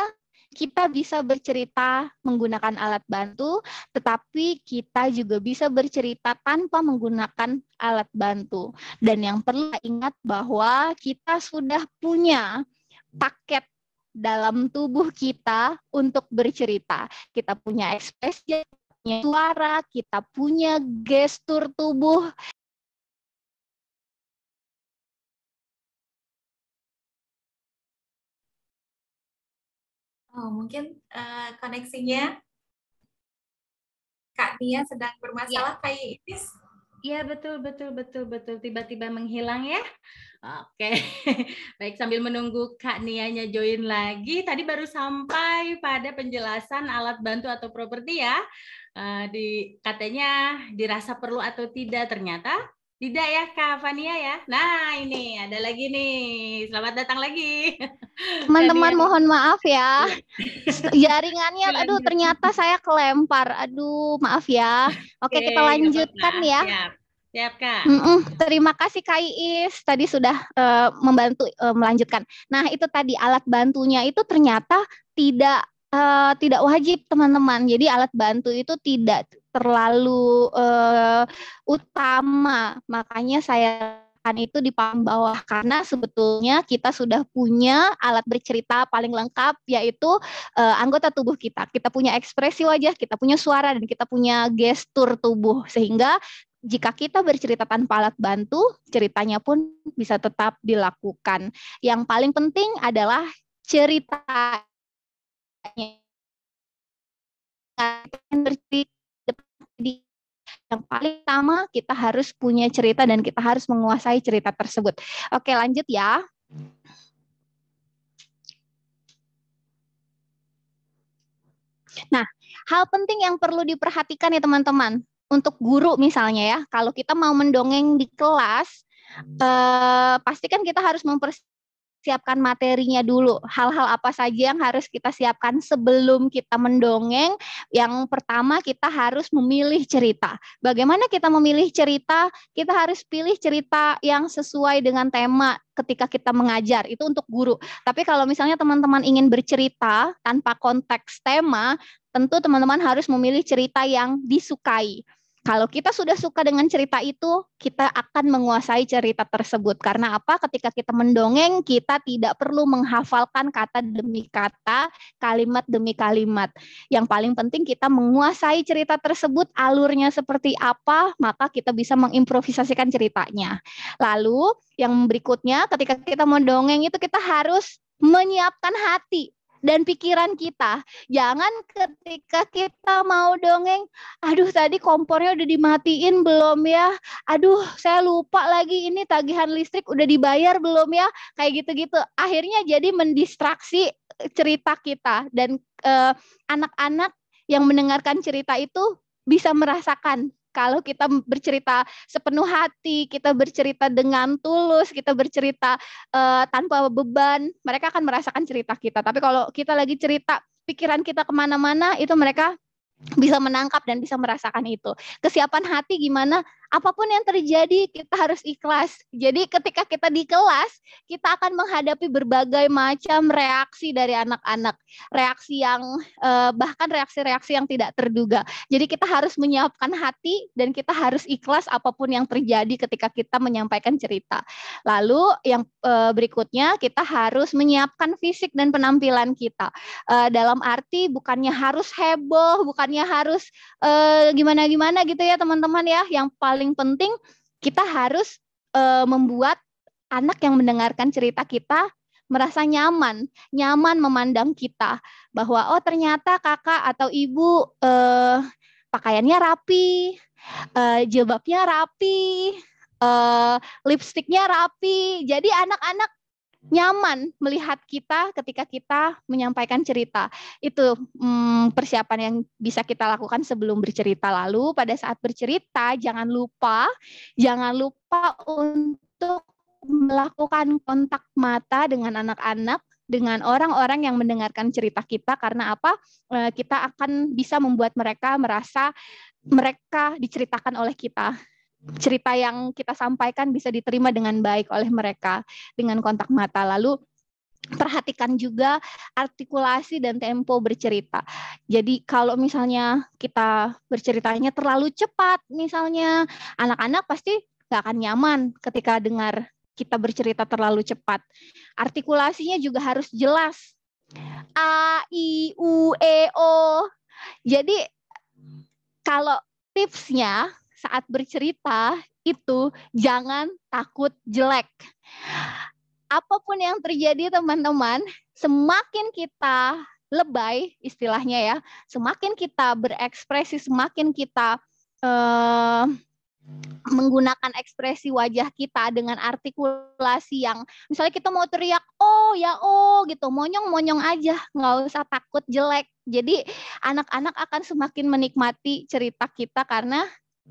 kita bisa bercerita menggunakan alat bantu, tetapi kita juga bisa bercerita tanpa menggunakan alat bantu. Dan yang perlu ingat bahwa kita sudah punya paket dalam tubuh kita untuk bercerita. Kita punya ekspresi, suara, kita punya gestur tubuh Oh, mungkin uh, koneksinya Kak Nia sedang bermasalah ya. kayak ini. Iya betul betul betul betul tiba-tiba menghilang ya. Oke. Baik sambil menunggu Kak Nianya join lagi. Tadi baru sampai pada penjelasan alat bantu atau properti ya. Eh, di katanya dirasa perlu atau tidak ternyata tidak ya Kak Fania ya. Nah ini ada lagi nih. Selamat datang lagi. Teman-teman mohon maaf ya. Jaringannya aduh ternyata saya kelempar. Aduh maaf ya. Oke, Oke kita lanjutkan ya. Siap. Siap Kak. Mm -mm, terima kasih Kak Iis tadi sudah uh, membantu uh, melanjutkan. Nah, itu tadi alat bantunya itu ternyata tidak uh, tidak wajib teman-teman. Jadi alat bantu itu tidak terlalu uh, utama. Makanya saya kan itu di paling bawah karena sebetulnya kita sudah punya alat bercerita paling lengkap yaitu uh, anggota tubuh kita. Kita punya ekspresi wajah, kita punya suara dan kita punya gestur tubuh sehingga jika kita bercerita tanpa alat bantu, ceritanya pun bisa tetap dilakukan. Yang paling penting adalah cerita Iya. Nah, Jadi yang paling utama kita harus punya cerita dan kita harus menguasai cerita tersebut. Oke, lanjut ya. Nah, hal penting yang perlu diperhatikan ya teman-teman, untuk guru misalnya ya, kalau kita mau mendongeng di kelas, hmm. eh, pastikan kita harus mempersiapkan siapkan materinya dulu. Hal-hal apa saja yang harus kita siapkan sebelum kita mendongeng? Yang pertama kita harus memilih cerita. Bagaimana kita memilih cerita? Kita harus pilih cerita yang sesuai dengan tema ketika kita mengajar itu untuk guru. Tapi kalau misalnya teman-teman ingin bercerita tanpa konteks tema, tentu teman-teman harus memilih cerita yang disukai. Kalau kita sudah suka dengan cerita itu, kita akan menguasai cerita tersebut. Karena apa? Ketika kita mendongeng, kita tidak perlu menghafalkan kata demi kata, kalimat demi kalimat. Yang paling penting kita menguasai cerita tersebut, alurnya seperti apa, maka kita bisa mengimprovisasikan ceritanya. Lalu yang berikutnya, ketika kita mendongeng itu kita harus menyiapkan hati dan pikiran kita. Jangan ketika kita mau dongeng, aduh tadi kompornya udah dimatiin belum ya? Aduh, saya lupa lagi ini tagihan listrik udah dibayar belum ya? Kayak gitu-gitu. Akhirnya jadi mendistraksi eh, cerita kita dan eh, anak-anak uh, yang mendengarkan cerita itu bisa merasakan kalau kita bercerita sepenuh hati, kita bercerita dengan tulus, kita bercerita uh, tanpa beban, mereka akan merasakan cerita kita. Tapi kalau kita lagi cerita pikiran kita kemana-mana, itu mereka bisa menangkap dan bisa merasakan itu. Kesiapan hati gimana? apapun yang terjadi kita harus ikhlas. Jadi ketika kita di kelas, kita akan menghadapi berbagai macam reaksi dari anak-anak. Reaksi yang eh, bahkan reaksi-reaksi yang tidak terduga. Jadi kita harus menyiapkan hati dan kita harus ikhlas apapun yang terjadi ketika kita menyampaikan cerita. Lalu yang eh, berikutnya kita harus menyiapkan fisik dan penampilan kita. Eh, dalam arti bukannya harus heboh, bukannya harus eh, gimana-gimana gitu ya teman-teman ya. Yang paling paling penting kita harus uh, membuat anak yang mendengarkan cerita kita merasa nyaman, nyaman memandang kita bahwa oh ternyata kakak atau ibu eh, pakaiannya rapi, eh, jilbabnya rapi, lipstiknya rapi. Jadi anak-anak nyaman melihat kita ketika kita menyampaikan cerita. Itu hmm, persiapan yang bisa kita lakukan sebelum bercerita. Lalu pada saat bercerita jangan lupa jangan lupa untuk melakukan kontak mata dengan anak-anak dengan orang-orang yang mendengarkan cerita kita karena apa eh, kita akan bisa membuat mereka merasa mereka diceritakan oleh kita cerita yang kita sampaikan bisa diterima dengan baik oleh mereka dengan kontak mata. Lalu perhatikan juga artikulasi dan tempo bercerita. Jadi kalau misalnya kita berceritanya terlalu cepat, misalnya anak-anak pasti gak akan nyaman ketika dengar kita bercerita terlalu cepat. Artikulasinya juga harus jelas. A, I, U, E, O. Jadi kalau tipsnya saat bercerita itu jangan takut jelek. Apapun yang terjadi teman-teman, semakin kita lebay istilahnya ya, semakin kita berekspresi, semakin kita eh, menggunakan ekspresi wajah kita dengan artikulasi yang misalnya kita mau teriak oh ya oh gitu monyong monyong aja nggak usah takut jelek jadi anak-anak akan semakin menikmati cerita kita karena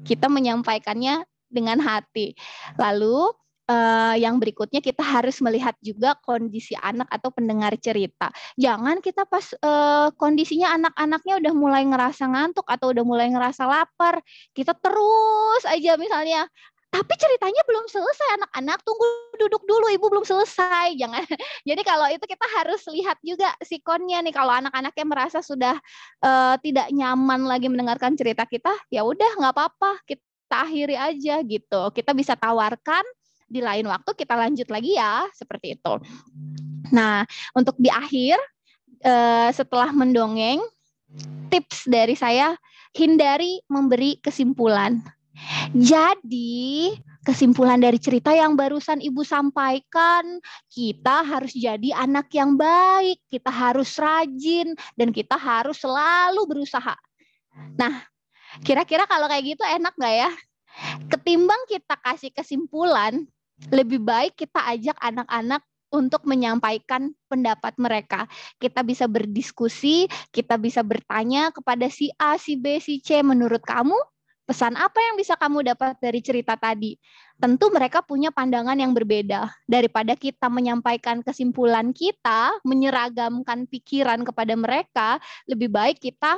kita hmm. menyampaikannya dengan hati. Lalu Uh, yang berikutnya kita harus melihat juga kondisi anak atau pendengar cerita. Jangan kita pas uh, kondisinya anak-anaknya udah mulai ngerasa ngantuk atau udah mulai ngerasa lapar, kita terus aja misalnya tapi ceritanya belum selesai anak-anak tunggu duduk dulu ibu belum selesai jangan jadi kalau itu kita harus lihat juga sikonnya nih kalau anak-anaknya merasa sudah uh, tidak nyaman lagi mendengarkan cerita kita ya udah nggak apa-apa kita akhiri aja gitu kita bisa tawarkan di lain waktu kita lanjut lagi ya seperti itu nah untuk di akhir uh, setelah mendongeng tips dari saya hindari memberi kesimpulan jadi, kesimpulan dari cerita yang barusan Ibu sampaikan, kita harus jadi anak yang baik, kita harus rajin, dan kita harus selalu berusaha. Nah, kira-kira kalau kayak gitu enak nggak ya? Ketimbang kita kasih kesimpulan, lebih baik kita ajak anak-anak untuk menyampaikan pendapat mereka. Kita bisa berdiskusi, kita bisa bertanya kepada si A, si B, si C, menurut kamu Pesan apa yang bisa kamu dapat dari cerita tadi? Tentu mereka punya pandangan yang berbeda. Daripada kita menyampaikan kesimpulan kita, menyeragamkan pikiran kepada mereka, lebih baik kita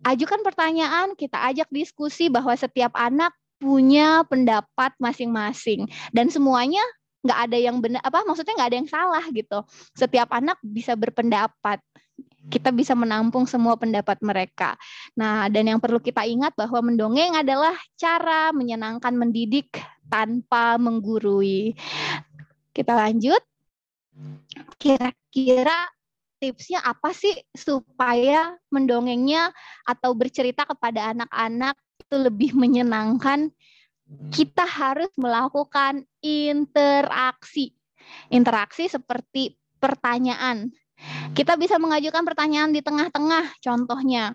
ajukan pertanyaan, kita ajak diskusi bahwa setiap anak punya pendapat masing-masing dan semuanya nggak ada yang benar apa maksudnya nggak ada yang salah gitu setiap anak bisa berpendapat kita bisa menampung semua pendapat mereka. Nah, dan yang perlu kita ingat bahwa mendongeng adalah cara menyenangkan mendidik tanpa menggurui. Kita lanjut. Kira-kira tipsnya apa sih supaya mendongengnya atau bercerita kepada anak-anak itu lebih menyenangkan? Kita harus melakukan interaksi. Interaksi seperti pertanyaan kita bisa mengajukan pertanyaan di tengah-tengah, contohnya,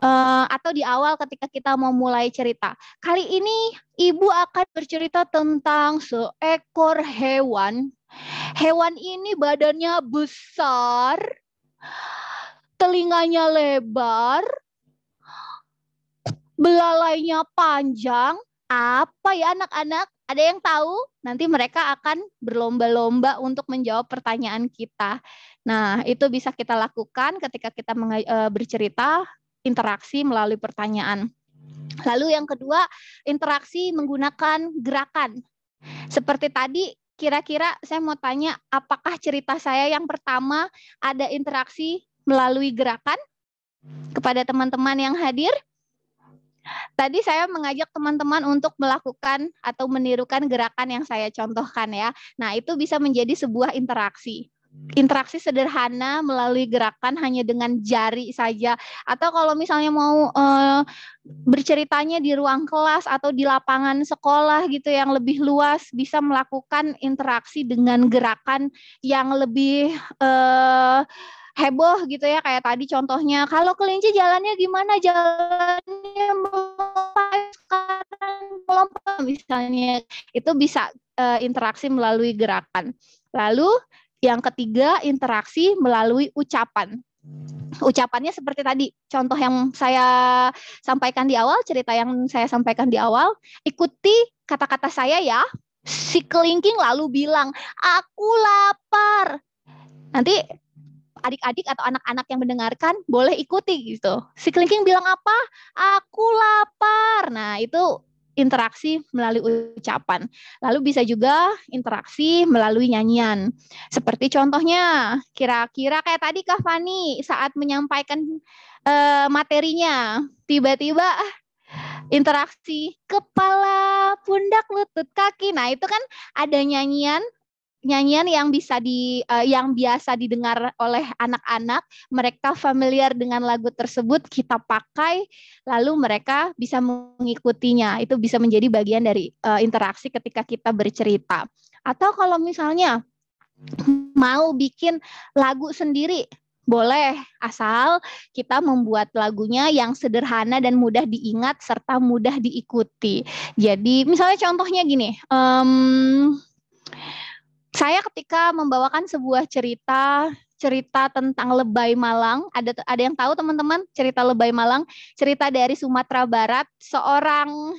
uh, atau di awal ketika kita mau mulai cerita. Kali ini ibu akan bercerita tentang seekor hewan. Hewan ini badannya besar, telinganya lebar, belalainya panjang. Apa ya anak-anak? ada yang tahu, nanti mereka akan berlomba-lomba untuk menjawab pertanyaan kita. Nah, itu bisa kita lakukan ketika kita e, bercerita interaksi melalui pertanyaan. Lalu yang kedua, interaksi menggunakan gerakan. Seperti tadi, kira-kira saya mau tanya apakah cerita saya yang pertama ada interaksi melalui gerakan kepada teman-teman yang hadir? Tadi saya mengajak teman-teman untuk melakukan atau menirukan gerakan yang saya contohkan ya. Nah, itu bisa menjadi sebuah interaksi hmm. interaksi sederhana melalui gerakan hanya dengan jari saja atau kalau misalnya mau e, berceritanya di ruang kelas atau di lapangan sekolah gitu yang lebih luas bisa melakukan interaksi dengan gerakan yang lebih e, heboh gitu ya kayak tadi contohnya kalau kelinci jalannya gimana jalannya melompat sekarang melompat misalnya itu bisa uh, interaksi melalui gerakan lalu yang ketiga interaksi melalui ucapan ucapannya seperti tadi contoh yang saya sampaikan di awal cerita yang saya sampaikan di awal ikuti kata-kata saya ya si kelingking lalu bilang aku lapar nanti adik-adik atau anak-anak yang mendengarkan boleh ikuti gitu. Si Klingking bilang apa? Aku lapar. Nah, itu interaksi melalui ucapan. Lalu bisa juga interaksi melalui nyanyian. Seperti contohnya, kira-kira kayak tadi Kak Fani saat menyampaikan uh, materinya, tiba-tiba interaksi kepala, pundak, lutut, kaki. Nah, itu kan ada nyanyian nyanyian yang bisa di uh, yang biasa didengar oleh anak-anak, mereka familiar dengan lagu tersebut, kita pakai lalu mereka bisa mengikutinya. Itu bisa menjadi bagian dari uh, interaksi ketika kita bercerita. Atau kalau misalnya mau bikin lagu sendiri, boleh, asal kita membuat lagunya yang sederhana dan mudah diingat serta mudah diikuti. Jadi, misalnya contohnya gini, um, saya ketika membawakan sebuah cerita cerita tentang Lebay Malang. Ada ada yang tahu teman-teman cerita Lebay Malang? Cerita dari Sumatera Barat, seorang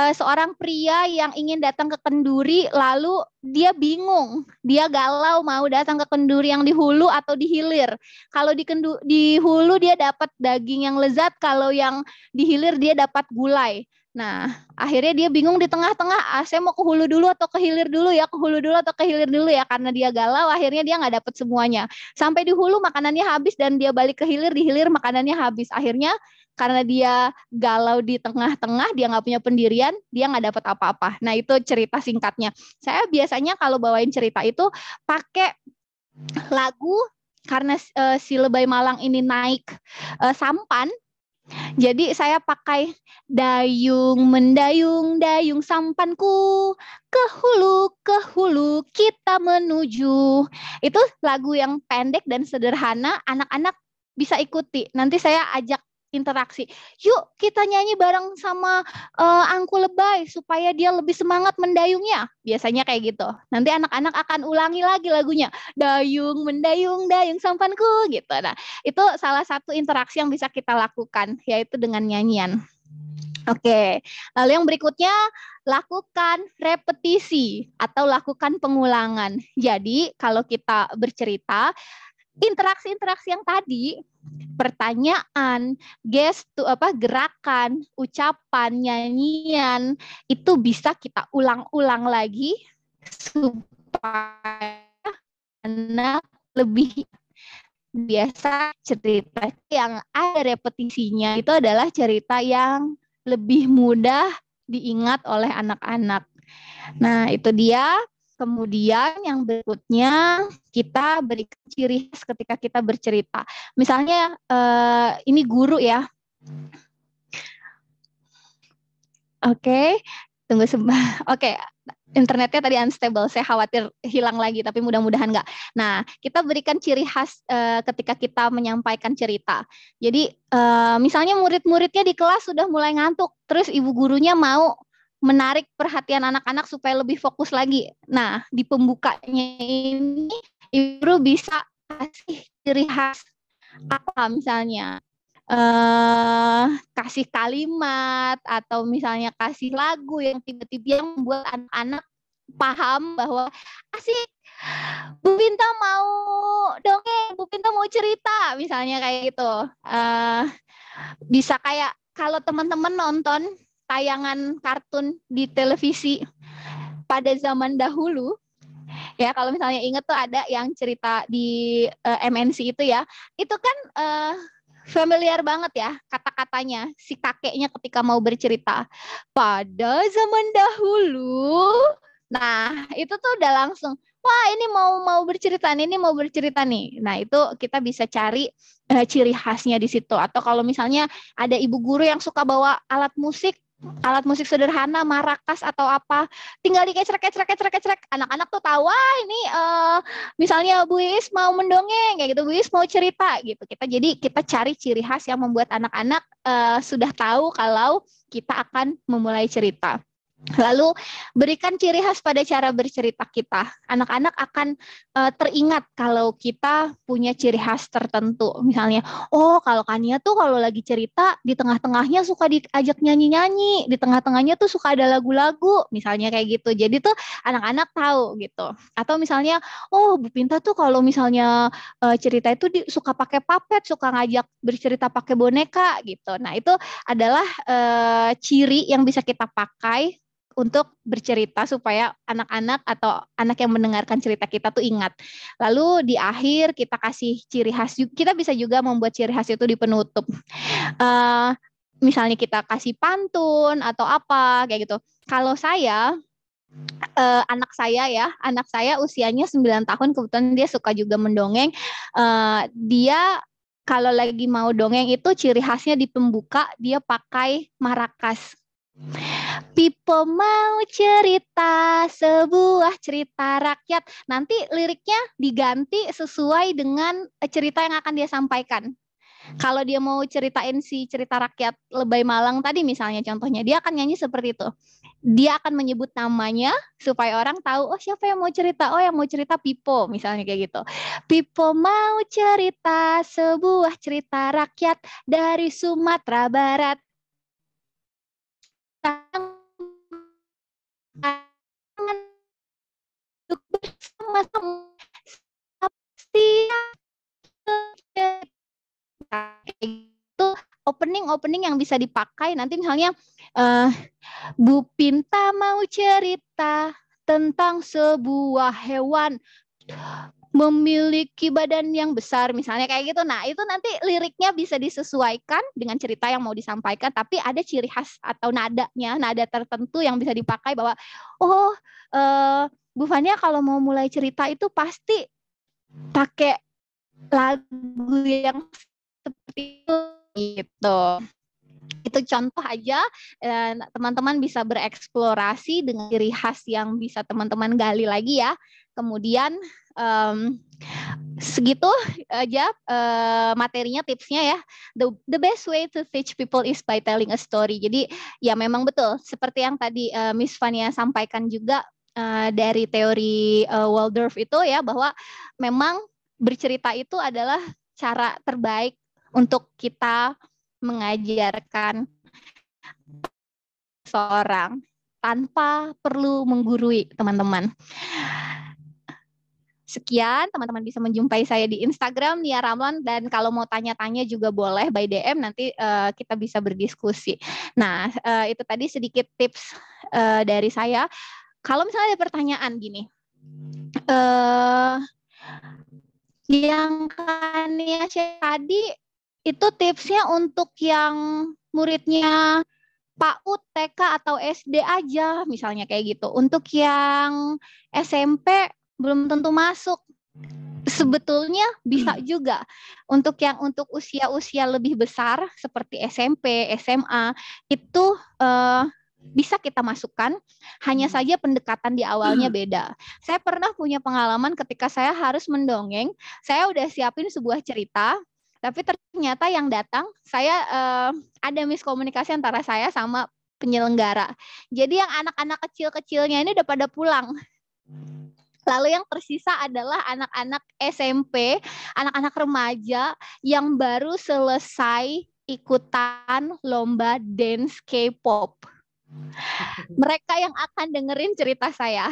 uh, seorang pria yang ingin datang ke Kenduri lalu dia bingung, dia galau mau datang ke Kenduri yang di hulu atau di hilir. Kalau di kendu, di hulu dia dapat daging yang lezat, kalau yang di hilir dia dapat gulai. Nah, akhirnya dia bingung di tengah-tengah, ah, saya mau ke hulu dulu atau ke hilir dulu ya, ke hulu dulu atau ke hilir dulu ya, karena dia galau, akhirnya dia nggak dapat semuanya. Sampai di hulu makanannya habis dan dia balik ke hilir, di hilir makanannya habis. Akhirnya karena dia galau di tengah-tengah, dia nggak punya pendirian, dia nggak dapat apa-apa. Nah itu cerita singkatnya. Saya biasanya kalau bawain cerita itu pakai lagu karena uh, si Lebay Malang ini naik uh, sampan jadi saya pakai dayung mendayung dayung sampanku ke hulu ke hulu kita menuju. Itu lagu yang pendek dan sederhana anak-anak bisa ikuti. Nanti saya ajak interaksi. Yuk kita nyanyi bareng sama uh, Angku Lebay supaya dia lebih semangat mendayungnya. Biasanya kayak gitu. Nanti anak-anak akan ulangi lagi lagunya. Dayung, mendayung, dayung sampanku gitu. Nah, itu salah satu interaksi yang bisa kita lakukan yaitu dengan nyanyian. Oke, lalu yang berikutnya lakukan repetisi atau lakukan pengulangan. Jadi kalau kita bercerita, interaksi-interaksi yang tadi, pertanyaan, gestu apa gerakan, ucapan, nyanyian itu bisa kita ulang-ulang lagi supaya anak lebih biasa cerita yang ada repetisinya itu adalah cerita yang lebih mudah diingat oleh anak-anak. Nah, itu dia Kemudian yang berikutnya kita berikan ciri khas ketika kita bercerita. Misalnya eh, ini guru ya. Oke, okay. tunggu sebentar. Oke, okay. internetnya tadi unstable. Saya khawatir hilang lagi, tapi mudah-mudahan enggak. Nah, kita berikan ciri khas eh, ketika kita menyampaikan cerita. Jadi eh, misalnya murid-muridnya di kelas sudah mulai ngantuk, terus ibu gurunya mau menarik perhatian anak-anak supaya lebih fokus lagi. Nah, di pembukanya ini Ibu bisa kasih ciri khas apa misalnya eh kasih kalimat atau misalnya kasih lagu yang tiba-tiba yang membuat anak-anak paham bahwa asik Bu Pinta mau dongeng, eh, Bu Pinta mau cerita misalnya kayak gitu. Uh, bisa kayak kalau teman-teman nonton tayangan kartun di televisi pada zaman dahulu ya kalau misalnya inget tuh ada yang cerita di uh, eh, MNC itu ya itu kan uh, familiar banget ya kata-katanya si kakeknya ketika mau bercerita pada zaman dahulu nah itu tuh udah langsung wah ini mau mau bercerita nih, ini mau bercerita nih. Nah itu kita bisa cari uh, ciri khasnya di situ. Atau kalau misalnya ada ibu guru yang suka bawa alat musik, alat musik sederhana, marakas atau apa, tinggal dikecrek-kecrek-kecrek-kecrek. Anak-anak tuh tahu, wah ini uh, misalnya Bu Is mau mendongeng, kayak gitu, Bu Is mau cerita gitu. Kita jadi kita cari ciri khas yang membuat anak-anak uh, sudah tahu kalau kita akan memulai cerita. Lalu berikan ciri khas pada cara bercerita kita. Anak-anak akan uh, teringat kalau kita punya ciri khas tertentu. Misalnya, oh kalau Kania tuh kalau lagi cerita di tengah-tengahnya suka diajak nyanyi-nyanyi, di tengah-tengahnya tuh suka ada lagu-lagu, misalnya kayak gitu. Jadi tuh anak-anak tahu gitu. Atau misalnya, oh Bu Pinta tuh kalau misalnya uh, cerita itu di, suka pakai papet, suka ngajak bercerita pakai boneka gitu. Nah itu adalah uh, ciri yang bisa kita pakai untuk bercerita supaya anak-anak atau anak yang mendengarkan cerita kita tuh ingat. Lalu di akhir kita kasih ciri khas. Kita bisa juga membuat ciri khas itu di penutup. Uh, misalnya kita kasih pantun atau apa kayak gitu. Kalau saya uh, anak saya ya, anak saya usianya 9 tahun kebetulan dia suka juga mendongeng. Uh, dia kalau lagi mau dongeng itu ciri khasnya di pembuka dia pakai marakas. Pipo mau cerita sebuah cerita rakyat. Nanti liriknya diganti sesuai dengan eh, cerita yang akan dia sampaikan. Hmm. Kalau dia mau ceritain si cerita rakyat Lebay Malang tadi misalnya contohnya, dia akan nyanyi seperti itu. Dia akan menyebut namanya supaya orang tahu, oh siapa yang mau cerita? Oh yang mau cerita Pipo misalnya kayak gitu. Pipo mau cerita sebuah cerita rakyat dari Sumatera Barat itu opening opening yang bisa dipakai nanti misalnya uh, Bu Pinta mau cerita tentang sebuah hewan memiliki badan yang besar misalnya kayak gitu. Nah, itu nanti liriknya bisa disesuaikan dengan cerita yang mau disampaikan tapi ada ciri khas atau nadanya, nada tertentu yang bisa dipakai bahwa oh eh Bu Fania kalau mau mulai cerita itu pasti pakai lagu yang seperti itu gitu. Itu contoh aja dan teman-teman bisa bereksplorasi dengan ciri khas yang bisa teman-teman gali lagi ya. Kemudian um, segitu aja uh, materinya tipsnya ya the the best way to teach people is by telling a story jadi ya memang betul seperti yang tadi uh, Miss Fania sampaikan juga uh, dari teori uh, Waldorf itu ya bahwa memang bercerita itu adalah cara terbaik untuk kita mengajarkan seorang tanpa perlu menggurui teman-teman Sekian, teman-teman bisa menjumpai saya di Instagram Nia Ramlan dan kalau mau tanya-tanya juga boleh by DM nanti uh, kita bisa berdiskusi. Nah, uh, itu tadi sedikit tips uh, dari saya. Kalau misalnya ada pertanyaan gini, uh, yang Kania tadi itu tipsnya untuk yang muridnya Pak U TK atau SD aja misalnya kayak gitu. Untuk yang SMP belum tentu masuk hmm. sebetulnya bisa hmm. juga untuk yang untuk usia-usia lebih besar seperti SMP, SMA itu uh, bisa kita masukkan, hanya hmm. saja pendekatan di awalnya beda. Saya pernah punya pengalaman ketika saya harus mendongeng, saya udah siapin sebuah cerita, tapi ternyata yang datang saya uh, ada miskomunikasi antara saya sama penyelenggara. Jadi yang anak-anak kecil-kecilnya ini udah pada pulang Lalu yang tersisa adalah anak-anak SMP, anak-anak remaja yang baru selesai ikutan lomba dance K-pop. Mereka yang akan dengerin cerita saya.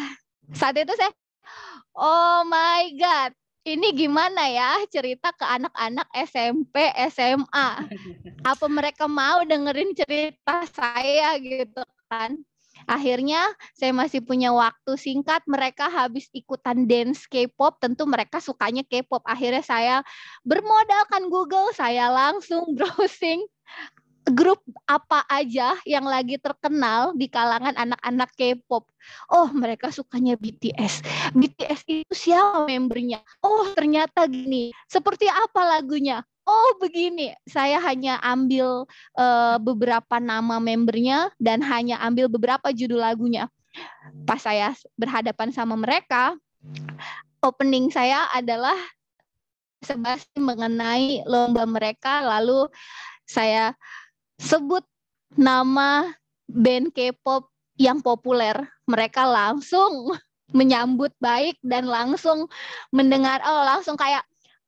Saat itu saya, oh my God, ini gimana ya cerita ke anak-anak SMP, SMA? Apa mereka mau dengerin cerita saya gitu kan? Akhirnya saya masih punya waktu singkat, mereka habis ikutan dance K-pop, tentu mereka sukanya K-pop. Akhirnya saya bermodalkan Google, saya langsung browsing grup apa aja yang lagi terkenal di kalangan anak-anak K-pop. Oh, mereka sukanya BTS. BTS itu siapa membernya? Oh, ternyata gini. Seperti apa lagunya? oh begini, saya hanya ambil uh, beberapa nama membernya dan hanya ambil beberapa judul lagunya. Pas saya berhadapan sama mereka, opening saya adalah sebasi mengenai lomba mereka, lalu saya sebut nama band K-pop yang populer. Mereka langsung menyambut baik dan langsung mendengar oh langsung kayak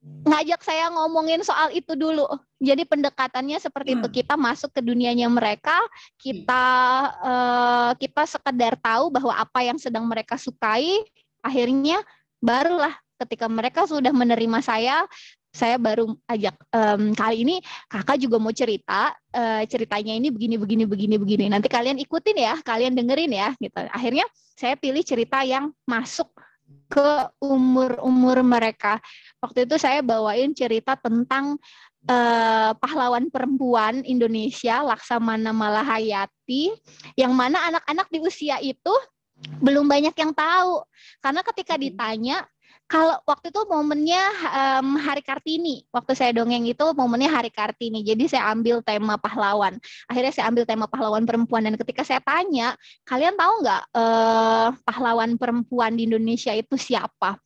ngajak saya ngomongin soal itu dulu. Jadi pendekatannya seperti hmm. itu kita masuk ke dunianya mereka, kita uh, kita sekedar tahu bahwa apa yang sedang mereka sukai, akhirnya barulah ketika mereka sudah menerima saya, saya baru ajak um, kali ini kakak juga mau cerita uh, ceritanya ini begini begini begini begini. Nanti kalian ikutin ya, kalian dengerin ya gitu. Akhirnya saya pilih cerita yang masuk ke umur-umur mereka. Waktu itu saya bawain cerita tentang eh, pahlawan perempuan Indonesia Laksamana Malahayati yang mana anak-anak di usia itu belum banyak yang tahu karena ketika mm-hmm. ditanya kalau waktu itu momennya um, Hari Kartini. Waktu saya dongeng itu momennya Hari Kartini. Jadi saya ambil tema pahlawan. Akhirnya saya ambil tema pahlawan perempuan dan ketika saya tanya, kalian tahu nggak uh, pahlawan perempuan di Indonesia itu siapa?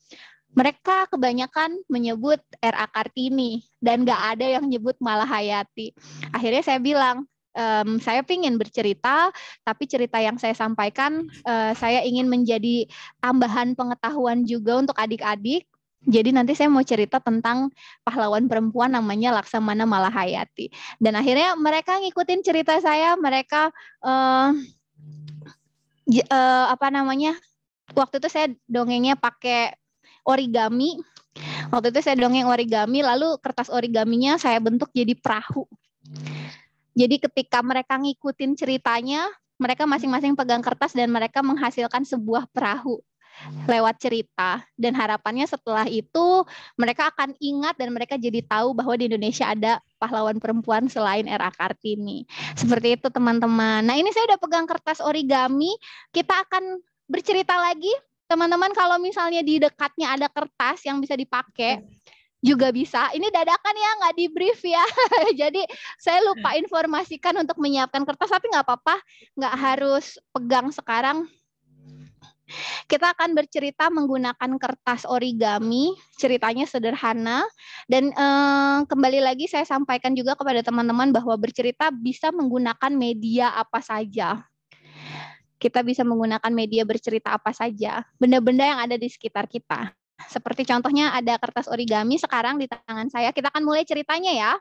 Mereka kebanyakan menyebut R.A. Kartini dan nggak ada yang nyebut Malahayati. Akhirnya saya bilang, um, saya ingin bercerita, tapi cerita yang saya sampaikan uh, saya ingin menjadi tambahan pengetahuan juga untuk adik-adik. Jadi nanti saya mau cerita tentang pahlawan perempuan namanya Laksamana Malahayati. Dan akhirnya mereka ngikutin cerita saya, mereka uh, uh, apa namanya? Waktu itu saya dongengnya pakai origami. Waktu itu saya dongeng origami, lalu kertas origaminya saya bentuk jadi perahu. Jadi ketika mereka ngikutin ceritanya, mereka masing-masing pegang kertas dan mereka menghasilkan sebuah perahu lewat cerita dan harapannya setelah itu mereka akan ingat dan mereka jadi tahu bahwa di Indonesia ada pahlawan perempuan selain era Kartini. Seperti itu teman-teman. Nah, ini saya udah pegang kertas origami. Kita akan bercerita lagi. Teman-teman kalau misalnya di dekatnya ada kertas yang bisa dipakai, juga bisa. Ini dadakan ya, nggak di brief ya. Jadi saya lupa informasikan untuk menyiapkan kertas, tapi nggak apa-apa, nggak harus pegang sekarang. Kita akan bercerita menggunakan kertas origami. Ceritanya sederhana dan eh, kembali lagi saya sampaikan juga kepada teman-teman bahwa bercerita bisa menggunakan media apa saja kita bisa menggunakan media bercerita apa saja, benda-benda yang ada di sekitar kita. Seperti contohnya ada kertas origami sekarang di tangan saya. Kita akan mulai ceritanya ya.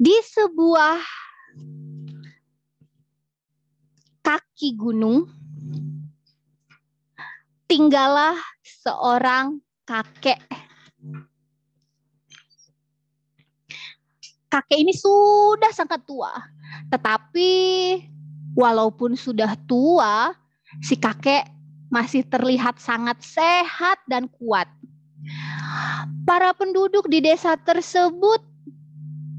Di sebuah kaki gunung, tinggallah seorang kakek. Kakek ini sudah sangat tua, tetapi walaupun sudah tua, si kakek masih terlihat sangat sehat dan kuat. Para penduduk di desa tersebut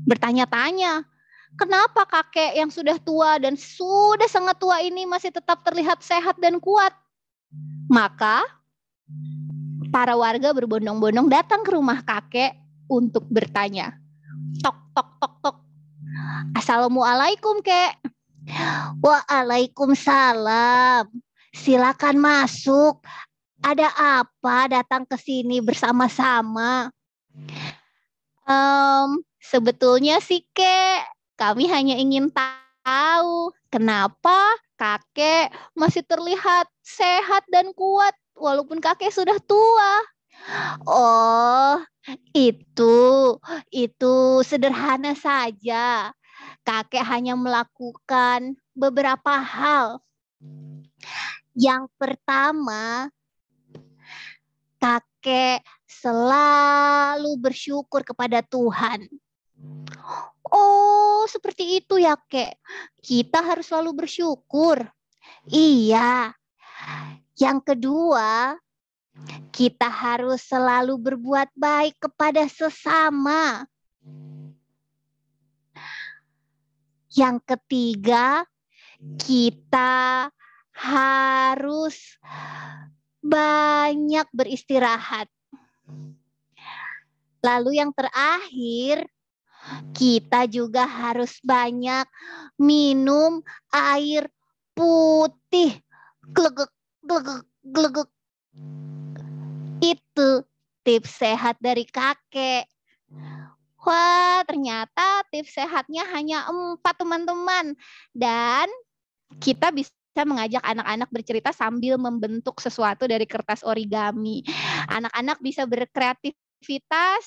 bertanya-tanya, kenapa kakek yang sudah tua dan sudah sangat tua ini masih tetap terlihat sehat dan kuat? Maka para warga berbondong-bondong datang ke rumah kakek untuk bertanya. Tok, tok, tok, tok. Assalamualaikum, kek. Waalaikumsalam. Silakan masuk. Ada apa datang ke sini bersama-sama? Um, sebetulnya sih kek, kami hanya ingin tahu kenapa kakek masih terlihat sehat dan kuat walaupun kakek sudah tua. Oh, itu, itu sederhana saja kakek hanya melakukan beberapa hal. Yang pertama, kakek selalu bersyukur kepada Tuhan. Oh, seperti itu ya, Kek. Kita harus selalu bersyukur. Iya. Yang kedua, kita harus selalu berbuat baik kepada sesama. Yang ketiga, kita harus banyak beristirahat. Lalu yang terakhir, kita juga harus banyak minum air putih. Glegek, glegek, glegek. Itu tips sehat dari kakek. Wah, ternyata tips sehatnya hanya empat teman-teman. Dan kita bisa saya mengajak anak-anak bercerita sambil membentuk sesuatu dari kertas origami. Anak-anak bisa berkreativitas.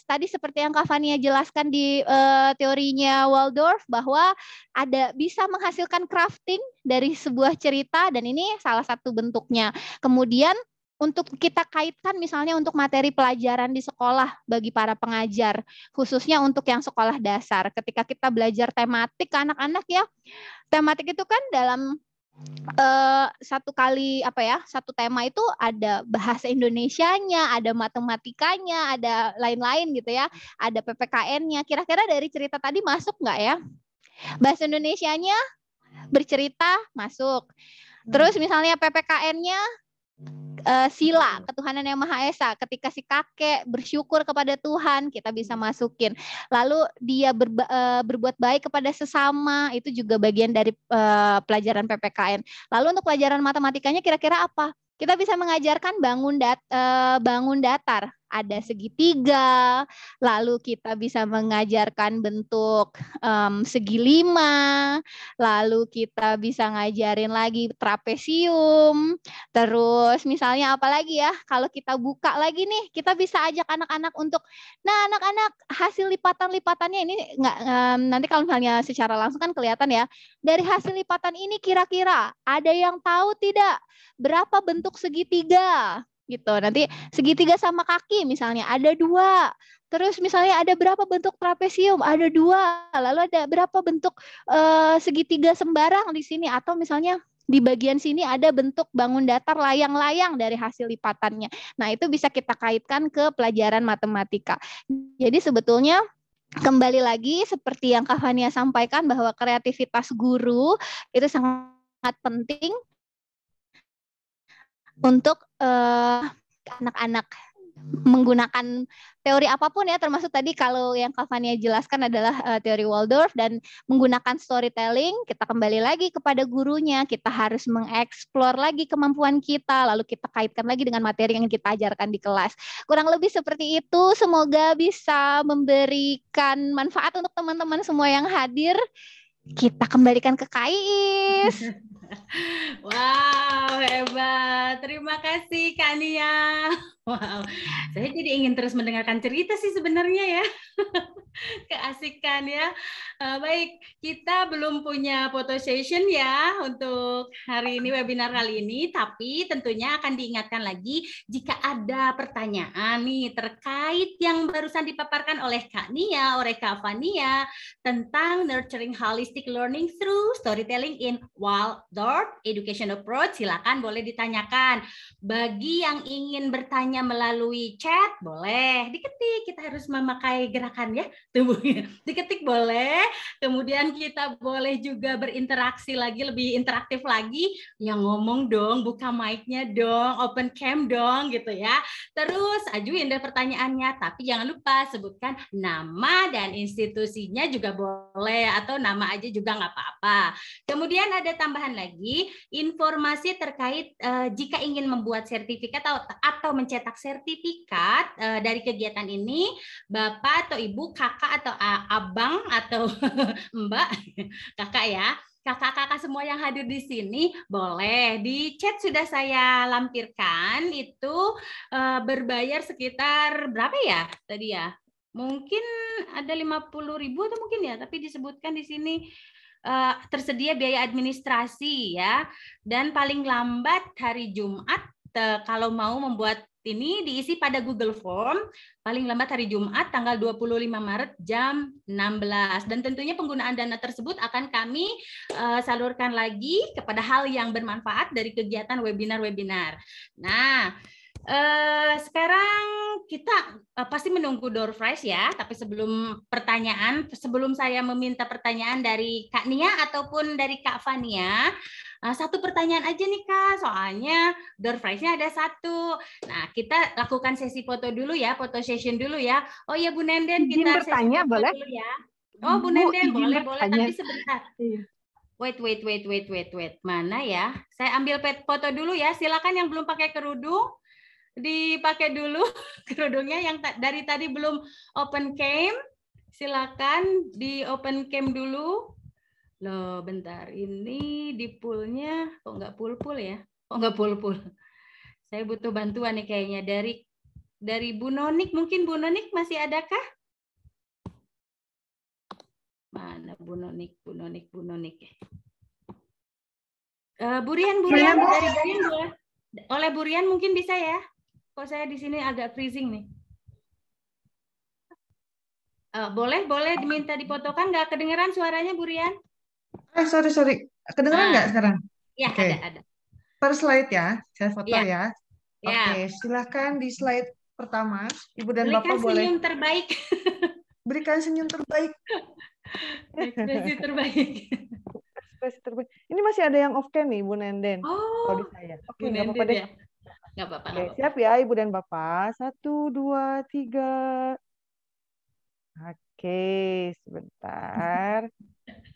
tadi seperti yang Kavania jelaskan di uh, teorinya Waldorf bahwa ada bisa menghasilkan crafting dari sebuah cerita dan ini salah satu bentuknya. Kemudian untuk kita kaitkan misalnya untuk materi pelajaran di sekolah bagi para pengajar, khususnya untuk yang sekolah dasar. Ketika kita belajar tematik ke anak-anak ya, tematik itu kan dalam Uh, satu kali apa ya satu tema itu ada bahasa Indonesianya, ada matematikanya, ada lain-lain gitu ya, ada PPKN-nya. Kira-kira dari cerita tadi masuk nggak ya? Bahasa Indonesianya bercerita masuk. Terus hmm. misalnya PPKN-nya uh, sila ketuhanan yang maha esa ketika si kakek bersyukur kepada Tuhan kita bisa masukin lalu dia berba, uh, berbuat baik kepada sesama itu juga bagian dari uh, pelajaran PPKN lalu untuk pelajaran matematikanya kira-kira apa kita bisa mengajarkan bangun dat bangun datar ada segitiga, lalu kita bisa mengajarkan bentuk um, segi lima, lalu kita bisa ngajarin lagi trapesium, terus misalnya apa lagi ya, kalau kita buka lagi nih, kita bisa ajak anak-anak untuk, nah anak-anak hasil lipatan-lipatannya ini nggak um, nanti kalau misalnya secara langsung kan kelihatan ya, dari hasil lipatan ini kira-kira ada yang tahu tidak berapa bentuk segitiga? gitu. Nanti segitiga sama kaki misalnya ada dua. Terus misalnya ada berapa bentuk trapesium? Ada dua. Lalu ada berapa bentuk uh, segitiga sembarang di sini? Atau misalnya di bagian sini ada bentuk bangun datar layang-layang dari hasil lipatannya. Nah itu bisa kita kaitkan ke pelajaran matematika. Jadi sebetulnya kembali lagi seperti yang Fania sampaikan bahwa kreativitas guru itu sangat penting untuk anak eh, anak-anak menggunakan teori apapun ya termasuk tadi kalau yang Kavania jelaskan adalah uh, teori Waldorf dan menggunakan storytelling kita kembali lagi kepada gurunya kita harus mengeksplor lagi kemampuan kita lalu kita kaitkan lagi dengan materi yang kita ajarkan di kelas kurang lebih seperti itu semoga bisa memberikan manfaat untuk teman-teman semua yang hadir kita kembalikan ke Kais Wow, hebat. Terima kasih Kak Nia. Wow, saya jadi ingin terus mendengarkan cerita sih sebenarnya ya. Keasikan ya. Eh, baik, kita belum punya foto session ya untuk hari ini webinar kali ini, tapi tentunya akan diingatkan lagi jika ada pertanyaan nih terkait yang barusan dipaparkan oleh Kak Nia, oleh Kak Fania tentang nurturing holistic learning through storytelling in wild your education approach, silakan boleh ditanyakan. Bagi yang ingin bertanya melalui chat, boleh. Diketik, kita harus memakai gerakan ya tubuhnya. Diketik boleh. Kemudian kita boleh juga berinteraksi lagi, lebih interaktif lagi. Yang ngomong dong, buka mic-nya dong, open cam dong gitu ya. Terus ajuin deh pertanyaannya, tapi jangan lupa sebutkan nama dan institusinya juga boleh atau nama aja juga nggak apa-apa. Kemudian ada tambahan lagi lagi informasi terkait uh, jika ingin membuat sertifikat atau, atau mencetak sertifikat uh, dari kegiatan ini, Bapak atau Ibu, Kakak atau uh, Abang atau Mbak, Kakak ya, kakak-kakak semua yang hadir di sini boleh di chat sudah saya lampirkan itu uh, berbayar sekitar berapa ya tadi ya mungkin ada 50.000 atau mungkin ya tapi disebutkan di sini uh, tersedia biaya administrasi ya dan paling lambat hari Jumat uh, kalau mau membuat ini diisi pada Google Form paling lambat hari Jumat tanggal 25 Maret jam 16 dan tentunya penggunaan dana tersebut akan kami uh, salurkan lagi kepada hal yang bermanfaat dari kegiatan webinar-webinar. Nah, Eh, sekarang kita uh, pasti menunggu door prize ya, tapi sebelum pertanyaan, sebelum saya meminta pertanyaan dari Kak Nia ataupun dari Kak Fania, uh, satu pertanyaan aja nih Kak, soalnya door prize-nya ada satu. Nah, kita lakukan sesi foto dulu ya, foto session dulu ya. Oh ya Bu Nenden, izin kita bertanya sesi foto boleh? dulu ya. Oh Bu Nenden, boleh boleh, boleh, tapi sebentar. Iya. Wait, wait, wait, wait, wait, wait. Mana ya? Saya ambil foto dulu ya. Silakan yang belum pakai kerudung dipakai dulu kerudungnya yang dari tadi belum open cam. Silakan di open cam dulu. Loh, bentar. Ini di poolnya kok nggak pool-pool ya? Kok oh, nggak pool-pool? Saya butuh bantuan nih kayaknya dari dari Bu Nonik. Mungkin Bu Nonik masih adakah? Mana Bu Nonik, Bu Nonik, Bu Nonik. Uh, eh, Burian, Burian, dari Burian, ya. Oleh Burian mungkin bisa ya? Kok saya di sini agak freezing nih. Uh, boleh, boleh diminta dipotokan. Nggak kedengeran suaranya, Bu Rian? Ah, sorry, sorry. Kedengeran nggak nggak sekarang? Ya, okay. ada, ada. Per slide ya, saya foto iya. ya. ya. Oke, okay, ya. silahkan di slide pertama, Ibu dan Berikan Bapak boleh. Berikan senyum terbaik. Berikan senyum terbaik. Ekspresi terbaik. Ekspresi terbaik. Ini masih ada yang off cam nih, Bu Nenden. Oh, kalau Oke, Bu Nenden ya. Nggak apa-apa. Oke, apa siap ya Ibu dan Bapak. Satu, dua, tiga. Oke, sebentar.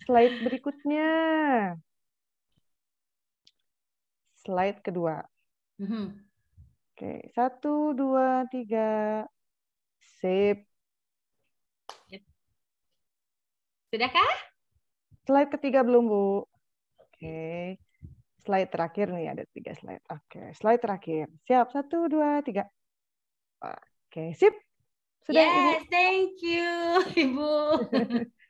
Slide berikutnya. Slide kedua. Mm-hmm. Oke, satu, dua, tiga. Sip. Sudahkah? Slide ketiga belum, Bu. Oke slide terakhir nih ada tiga slide. Oke, okay, slide terakhir. Siap satu dua tiga. Oke, okay, sip. Sudah yes, Ibu. thank you Ibu.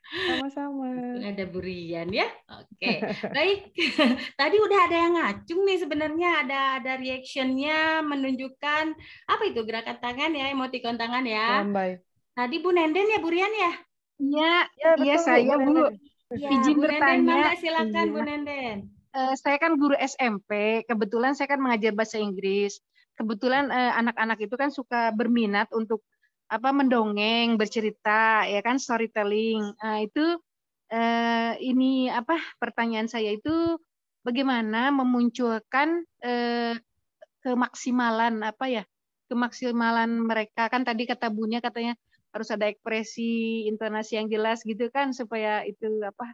Sama-sama. Ada burian ya. Oke. Okay. Baik. Tadi udah ada yang ngacung nih sebenarnya ada ada reactionnya menunjukkan apa itu gerakan tangan ya, emotikon tangan ya. Sampai. Tadi Bu Nenden ya burian ya? Iya, iya ya, saya Bu. Ya, Bu Nenden, silakan iya. Bu Nenden. Eh, saya kan guru SMP, kebetulan saya kan mengajar bahasa Inggris. Kebetulan eh, anak-anak uh, itu kan suka berminat untuk apa mendongeng, bercerita, ya kan storytelling. Nah, itu eh, ini apa pertanyaan saya itu bagaimana memunculkan eh, kemaksimalan apa ya kemaksimalan mereka kan tadi kata bunya katanya harus ada ekspresi intonasi yang jelas gitu kan supaya itu apa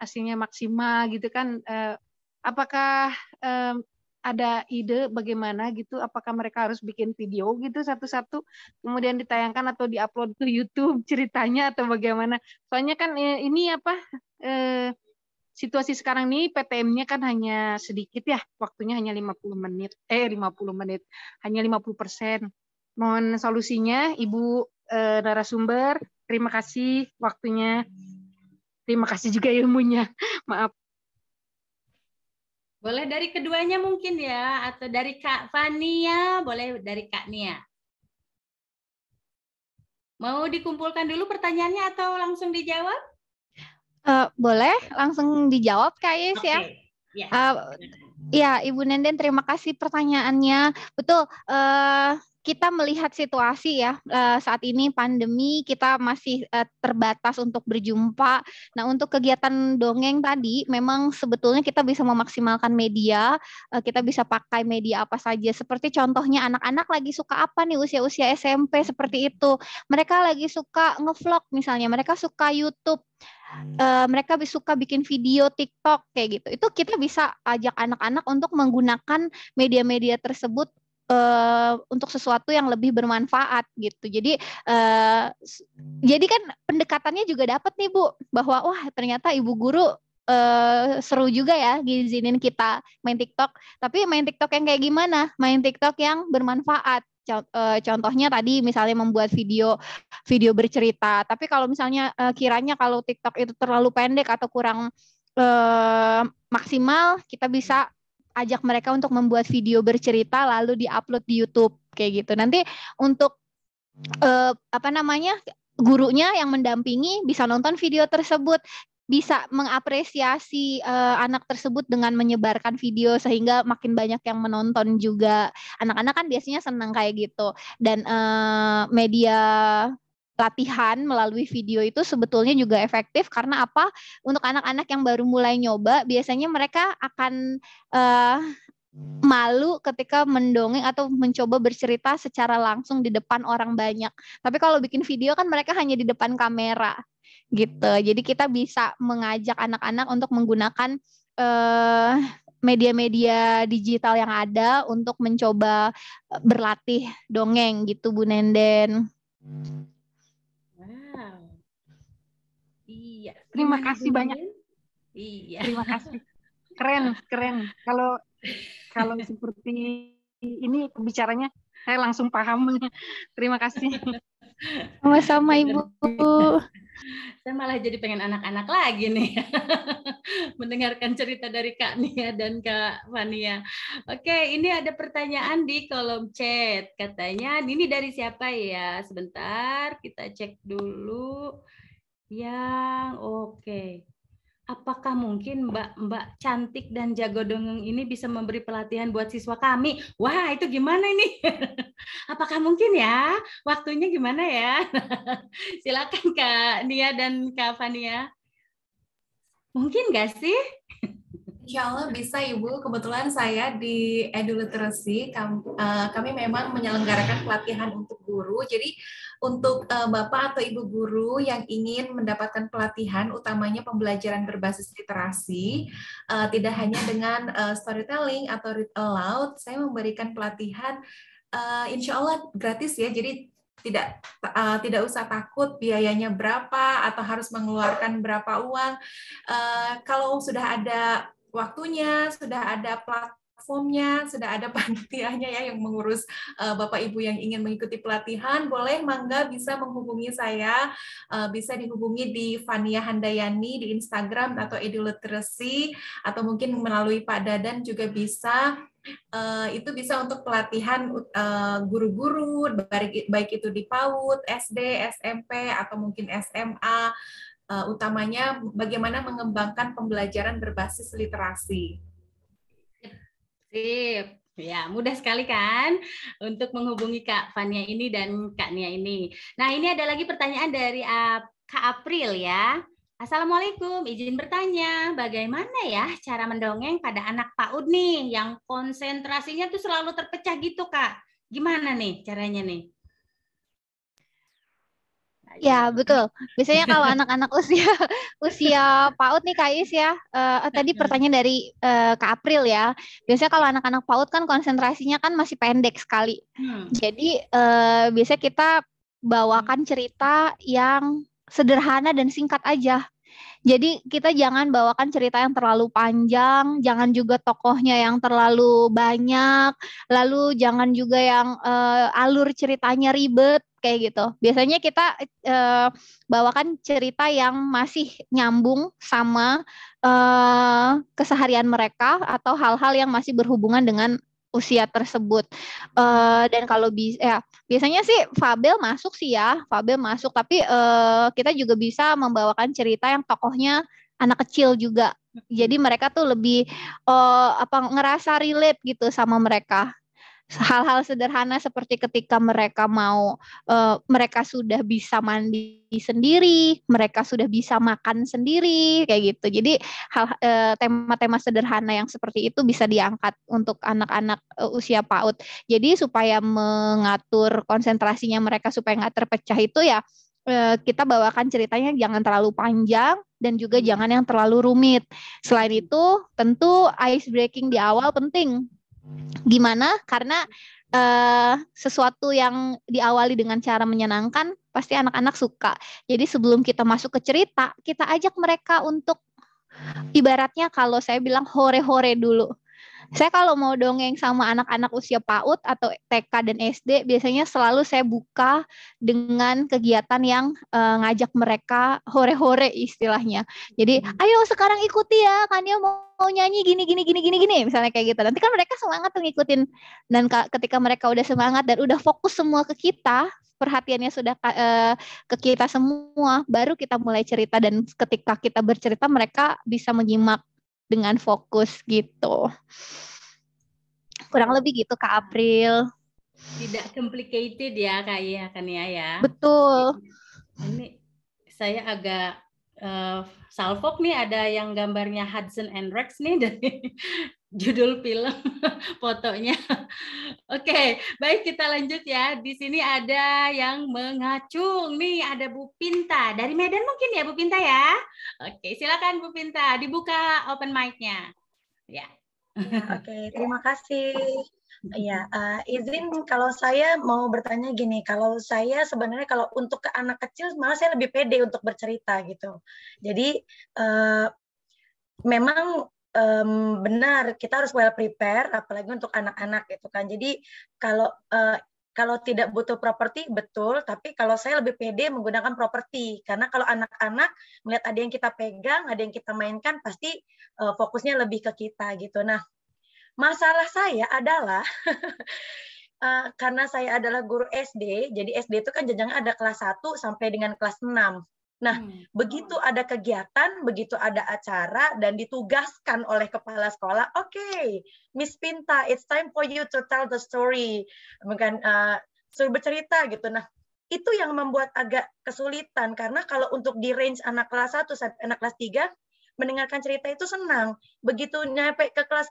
hasilnya maksimal gitu kan eh, apakah um, ada ide bagaimana gitu apakah mereka harus bikin video gitu satu-satu kemudian ditayangkan atau diupload ke YouTube ceritanya atau bagaimana soalnya kan e, ini apa eh, situasi sekarang ini PTM-nya kan hanya sedikit ya waktunya hanya 50 menit eh 50 menit hanya 50 persen mohon solusinya Ibu eh, narasumber terima kasih waktunya terima kasih juga ilmunya maaf boleh dari keduanya mungkin ya, atau dari Kak Fania, boleh dari Kak Nia. Mau dikumpulkan dulu pertanyaannya atau langsung dijawab? Uh, boleh, langsung dijawab Kak Yes okay. ya. Yeah. Iya. Uh, ya, Ibu Nenden terima kasih pertanyaannya. Betul, uh, kita melihat situasi ya eh, saat ini pandemi kita masih eh, terbatas untuk berjumpa. Nah, untuk kegiatan dongeng tadi memang sebetulnya kita bisa memaksimalkan media, eh, kita bisa pakai media apa saja. Seperti contohnya anak-anak lagi suka apa nih usia-usia SMP seperti itu. Mereka lagi suka ngevlog misalnya, mereka suka YouTube uh, mereka suka bikin video TikTok kayak gitu. Itu kita bisa ajak anak-anak untuk menggunakan media-media tersebut Eh, untuk sesuatu yang lebih bermanfaat gitu. Jadi uh, jadi kan pendekatannya juga dapat nih Bu bahwa wah ternyata ibu guru Uh, seru juga ya ngizinin kita main TikTok. Tapi main TikTok yang kayak gimana? Main TikTok yang bermanfaat. Contohnya tadi misalnya membuat video video bercerita. Tapi kalau misalnya uh, kiranya kalau TikTok itu terlalu pendek atau kurang uh, maksimal, kita bisa ajak mereka untuk membuat video bercerita lalu diupload di YouTube kayak gitu. Nanti untuk uh, apa namanya gurunya yang mendampingi bisa nonton video tersebut bisa mengapresiasi uh, anak tersebut dengan menyebarkan video sehingga makin banyak yang menonton juga anak-anak kan biasanya senang kayak gitu dan uh, media latihan melalui video itu sebetulnya juga efektif karena apa? Untuk anak-anak yang baru mulai nyoba, biasanya mereka akan uh, malu ketika mendongeng atau mencoba bercerita secara langsung di depan orang banyak. Tapi kalau bikin video kan mereka hanya di depan kamera gitu. Hmm. Jadi kita bisa mengajak anak-anak untuk menggunakan uh, media-media digital yang ada untuk mencoba eh, berlatih dongeng gitu Bu Nenden. Hmm. Iya. Terima kasih banyak. Iya. Terima kasih. Keren, keren. Kalau kalau seperti ini pembicaranya saya langsung paham. Terima kasih. Sama-sama Ibu. Saya malah jadi pengen anak-anak lagi nih. Mendengarkan cerita dari Kak Nia dan Kak Fania. Oke, ini ada pertanyaan di kolom chat. Katanya ini dari siapa ya? Sebentar, kita cek dulu yang oke. Okay. Apakah mungkin Mbak-mbak cantik dan jago dongeng ini bisa memberi pelatihan buat siswa kami? Wah, itu gimana ini? Apakah mungkin ya? Waktunya gimana ya? Silakan Kak Nia dan Kak Fania. Mungkin nggak sih? Insya Allah bisa Ibu. Kebetulan saya di Edu Literacy, kami, eh, kami memang menyelenggarakan pelatihan untuk guru. Jadi untuk uh, Bapak atau Ibu guru yang ingin mendapatkan pelatihan utamanya pembelajaran berbasis literasi uh, tidak hanya dengan uh, storytelling atau read aloud, saya memberikan pelatihan uh, insya Allah gratis ya. Jadi tidak uh, tidak usah takut biayanya berapa atau harus mengeluarkan berapa uang. Uh, kalau sudah ada waktunya, sudah ada plat platformnya, sudah ada panitianya ya yang mengurus uh, Bapak Ibu yang ingin mengikuti pelatihan, boleh mangga bisa menghubungi saya, uh, bisa dihubungi di Fania Handayani di Instagram atau eduliteracy atau mungkin melalui Pak Dadan juga bisa Uh, itu bisa untuk pelatihan guru-guru, uh, baik, baik itu di PAUD, SD, SMP, atau mungkin SMA, uh, utamanya bagaimana mengembangkan pembelajaran berbasis literasi. Sip. Ya, mudah sekali kan untuk menghubungi Kak Fania ini dan Kak Nia ini. Nah, ini ada lagi pertanyaan dari Kak April ya. Assalamualaikum, izin bertanya, bagaimana ya cara mendongeng pada anak PAUD nih yang konsentrasinya tuh selalu terpecah gitu, Kak? Gimana nih caranya nih? Ya gitu. betul. Biasanya kalau anak-anak usia usia PAUD nih Kak Is ya. Uh, tadi pertanyaan dari uh, Kak April ya. Biasanya kalau anak-anak PAUD kan konsentrasinya kan masih pendek sekali. Hmm. Jadi uh, biasanya kita bawakan cerita yang sederhana dan singkat aja. Jadi kita jangan bawakan cerita yang terlalu panjang, jangan juga tokohnya yang terlalu banyak, lalu jangan juga yang uh, alur ceritanya ribet kayak gitu. Biasanya kita uh, bawakan cerita yang masih nyambung sama uh, keseharian mereka atau hal-hal yang masih berhubungan dengan usia tersebut. Uh, dan kalau bisa ya biasanya sih fabel masuk sih ya, fabel masuk tapi uh, kita juga bisa membawakan cerita yang tokohnya anak kecil juga. Jadi mereka tuh lebih uh, apa ngerasa relate gitu sama mereka hal-hal sederhana seperti ketika mereka mau uh, mereka sudah bisa mandi sendiri, mereka sudah bisa makan sendiri kayak gitu. Jadi hal tema eh, tema-tema sederhana yang seperti itu bisa diangkat untuk anak-anak uh, usia PAUD. Jadi supaya mengatur konsentrasinya mereka supaya nggak terpecah itu ya kita bawakan ceritanya jangan terlalu panjang dan juga jangan yang terlalu rumit. Selain itu, tentu ice breaking di awal penting Gimana? Karena uh, sesuatu yang diawali dengan cara menyenangkan pasti anak-anak suka. Jadi sebelum kita masuk ke cerita, kita ajak mereka untuk ibaratnya kalau saya bilang hore-hore dulu. Saya kalau mau dongeng sama anak-anak usia PAUD atau TK dan SD, biasanya selalu saya buka dengan kegiatan yang uh, ngajak mereka hore-hore istilahnya. Jadi, hmm. ayo sekarang ikuti ya, kan ya mau, mau nyanyi gini gini gini gini gini misalnya kayak gitu. Nanti kan mereka semangat tuh ngikutin dan ketika mereka udah semangat dan udah fokus semua ke kita, perhatiannya sudah uh, ke kita semua, baru kita mulai cerita dan ketika kita bercerita mereka bisa menyimak dengan fokus gitu. Kurang lebih gitu Kak April. Tidak complicated ya Kak Iya kan ya ya. Betul. Ini saya agak uh, Salfok nih ada yang gambarnya Hudson and Rex nih dari judul film fotonya. Oke, okay, baik kita lanjut ya. Di sini ada yang mengacung nih, ada Bu Pinta dari Medan mungkin ya Bu Pinta ya. Oke, okay, silakan Bu Pinta dibuka open mic-nya. Ya. Yeah. Oke, okay. terima kasih. Iya, uh, izin kalau saya mau bertanya gini, kalau saya sebenarnya kalau untuk ke anak kecil malah saya lebih pede untuk bercerita gitu. Jadi uh, memang um, benar kita harus well prepare, apalagi untuk anak-anak gitu kan. Jadi kalau uh, kalau tidak butuh properti betul, tapi kalau saya lebih pede menggunakan properti karena kalau anak-anak melihat ada yang kita pegang, ada yang kita mainkan pasti uh, fokusnya lebih ke kita gitu. Nah Masalah saya adalah uh, karena saya adalah guru SD, jadi SD itu kan jenjang ada kelas 1 sampai dengan kelas 6. Nah, hmm. begitu ada kegiatan, begitu ada acara dan ditugaskan oleh kepala sekolah, oke, okay, Miss Pinta, it's time for you to tell the story. Bukan uh, suruh bercerita gitu. Nah, itu yang membuat agak kesulitan karena kalau untuk di range anak kelas 1 sampai anak kelas 3 mendengarkan cerita itu senang. Begitu nyampe ke kelas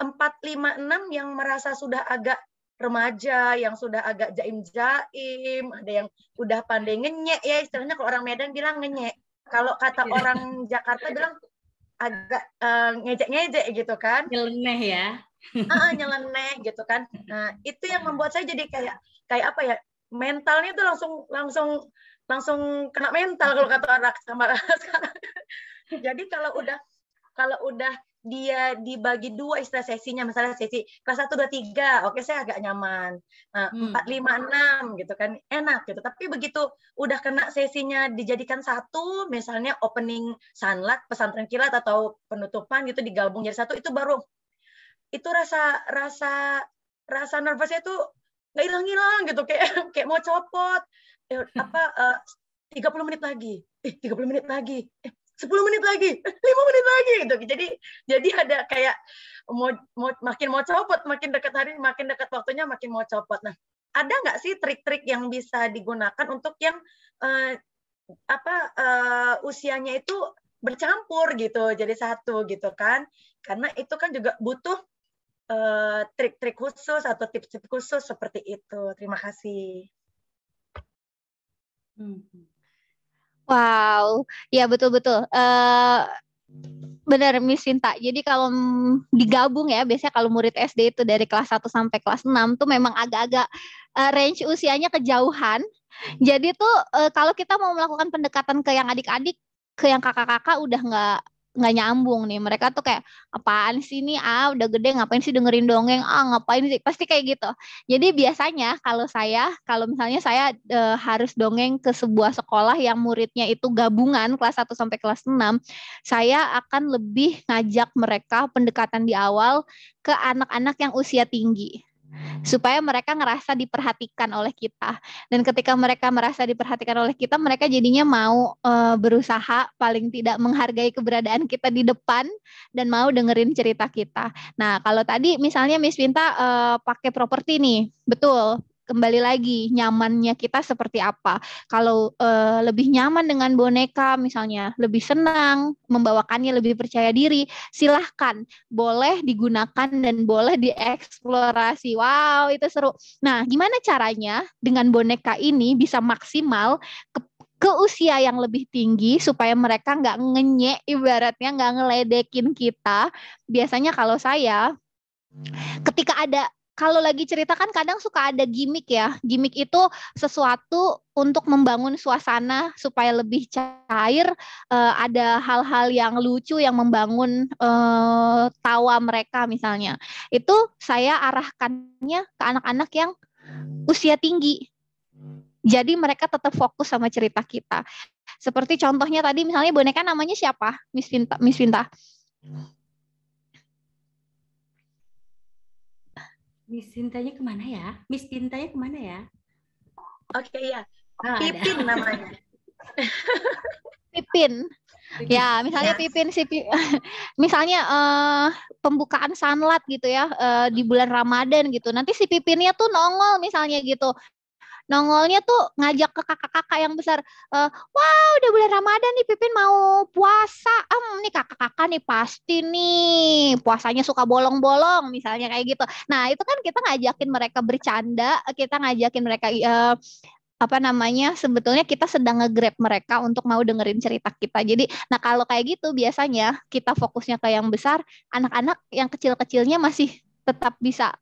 empat lima enam yang merasa sudah agak remaja, yang sudah agak jaim-jaim, ada yang udah pandai ngenyek ya, istilahnya kalau orang Medan bilang ngenyek. Kalau kata iya. orang Jakarta bilang agak uh, ngejek-ngejek gitu kan. Nyeleneh ya. uh, nyeleneh gitu kan. Nah, itu yang membuat saya jadi kayak kayak apa ya? Mentalnya itu langsung langsung langsung kena mental kalau kata orang sama sekarang. jadi kalau udah kalau udah dia dibagi dua istilah sesinya misalnya sesi kelas satu dua tiga oke saya agak nyaman nah, hmm. empat lima enam gitu kan enak gitu tapi begitu udah kena sesinya dijadikan satu misalnya opening sanlat pesantren kilat atau penutupan gitu digabung jadi satu itu baru itu rasa rasa rasa nervousnya itu nggak hilang hilang gitu kayak kayak mau copot eh, apa eh, tiga puluh menit lagi eh puluh menit lagi eh 10 menit lagi, 5 eh, menit lagi gitu. Jadi jadi ada kayak mau, mau makin mau copot, makin dekat hari, makin dekat waktunya makin mau copot. Nah, ada nggak sih trik-trik yang bisa digunakan untuk yang eh, apa eh, usianya itu bercampur gitu, jadi satu gitu kan? Karena itu kan juga butuh trik eh, trik-trik khusus atau tips-tips khusus seperti itu. Terima kasih. Hmm. hmm. Wow, ya betul-betul. Eh, benar Miss Sinta. Jadi kalau digabung ya, biasanya kalau murid SD itu dari kelas 1 sampai kelas 6 tuh memang agak-agak eh, range usianya kejauhan. Jadi tuh eh, kalau kita mau melakukan pendekatan ke yang adik-adik, ke yang kakak-kakak udah nggak nggak nyambung nih mereka tuh kayak apaan sih nih ah udah gede ngapain sih dengerin dongeng ah ngapain sih pasti kayak gitu jadi biasanya kalau saya kalau misalnya saya e, harus dongeng ke sebuah sekolah yang muridnya itu gabungan kelas 1 sampai kelas 6 saya akan lebih ngajak mereka pendekatan di awal ke anak-anak yang usia tinggi supaya mereka ngerasa diperhatikan oleh kita dan ketika mereka merasa diperhatikan oleh kita mereka jadinya mau uh, berusaha paling tidak menghargai keberadaan kita di depan dan mau dengerin cerita kita nah kalau tadi misalnya Miss Pinta uh, eh, pakai properti nih betul kembali lagi nyamannya kita seperti apa. Kalau uh, lebih nyaman dengan boneka misalnya, lebih senang membawakannya, lebih percaya diri, silahkan boleh digunakan dan boleh dieksplorasi. Wow, itu seru. Nah, gimana caranya dengan boneka ini bisa maksimal ke ke usia yang lebih tinggi supaya mereka nggak ngenyek ibaratnya nggak ngeledekin kita biasanya kalau saya ketika ada kalau lagi cerita kan kadang suka ada gimmick ya. Gimmick itu sesuatu untuk membangun suasana supaya lebih cair, uh, ada hal-hal yang lucu yang membangun uh, tawa mereka misalnya. Itu saya arahkannya ke anak-anak yang usia tinggi. Jadi mereka tetap fokus sama cerita kita. Seperti contohnya tadi misalnya boneka namanya siapa? Miss Pinta. Miss Vinta. Miss Tintanya kemana ya? Miss Tintanya kemana ya? Oke okay, ya. Oh, Pipin ada. namanya. Pipin. Ya, misalnya ya. Pipin si Pipin. misalnya uh, pembukaan sanlat gitu ya uh, di bulan Ramadan gitu. Nanti si Pipinnya tuh nongol misalnya gitu nongolnya tuh ngajak ke kakak-kakak yang besar Uh, eh, wow udah bulan Ramadan nih Pipin mau puasa um, nih kakak-kakak nih pasti nih puasanya suka bolong-bolong misalnya kayak gitu nah itu kan kita ngajakin mereka bercanda kita ngajakin mereka uh, apa namanya sebetulnya kita sedang ngegrab mereka untuk mau dengerin cerita kita jadi nah kalau kayak gitu biasanya kita fokusnya ke yang besar anak-anak yang kecil-kecilnya masih tetap bisa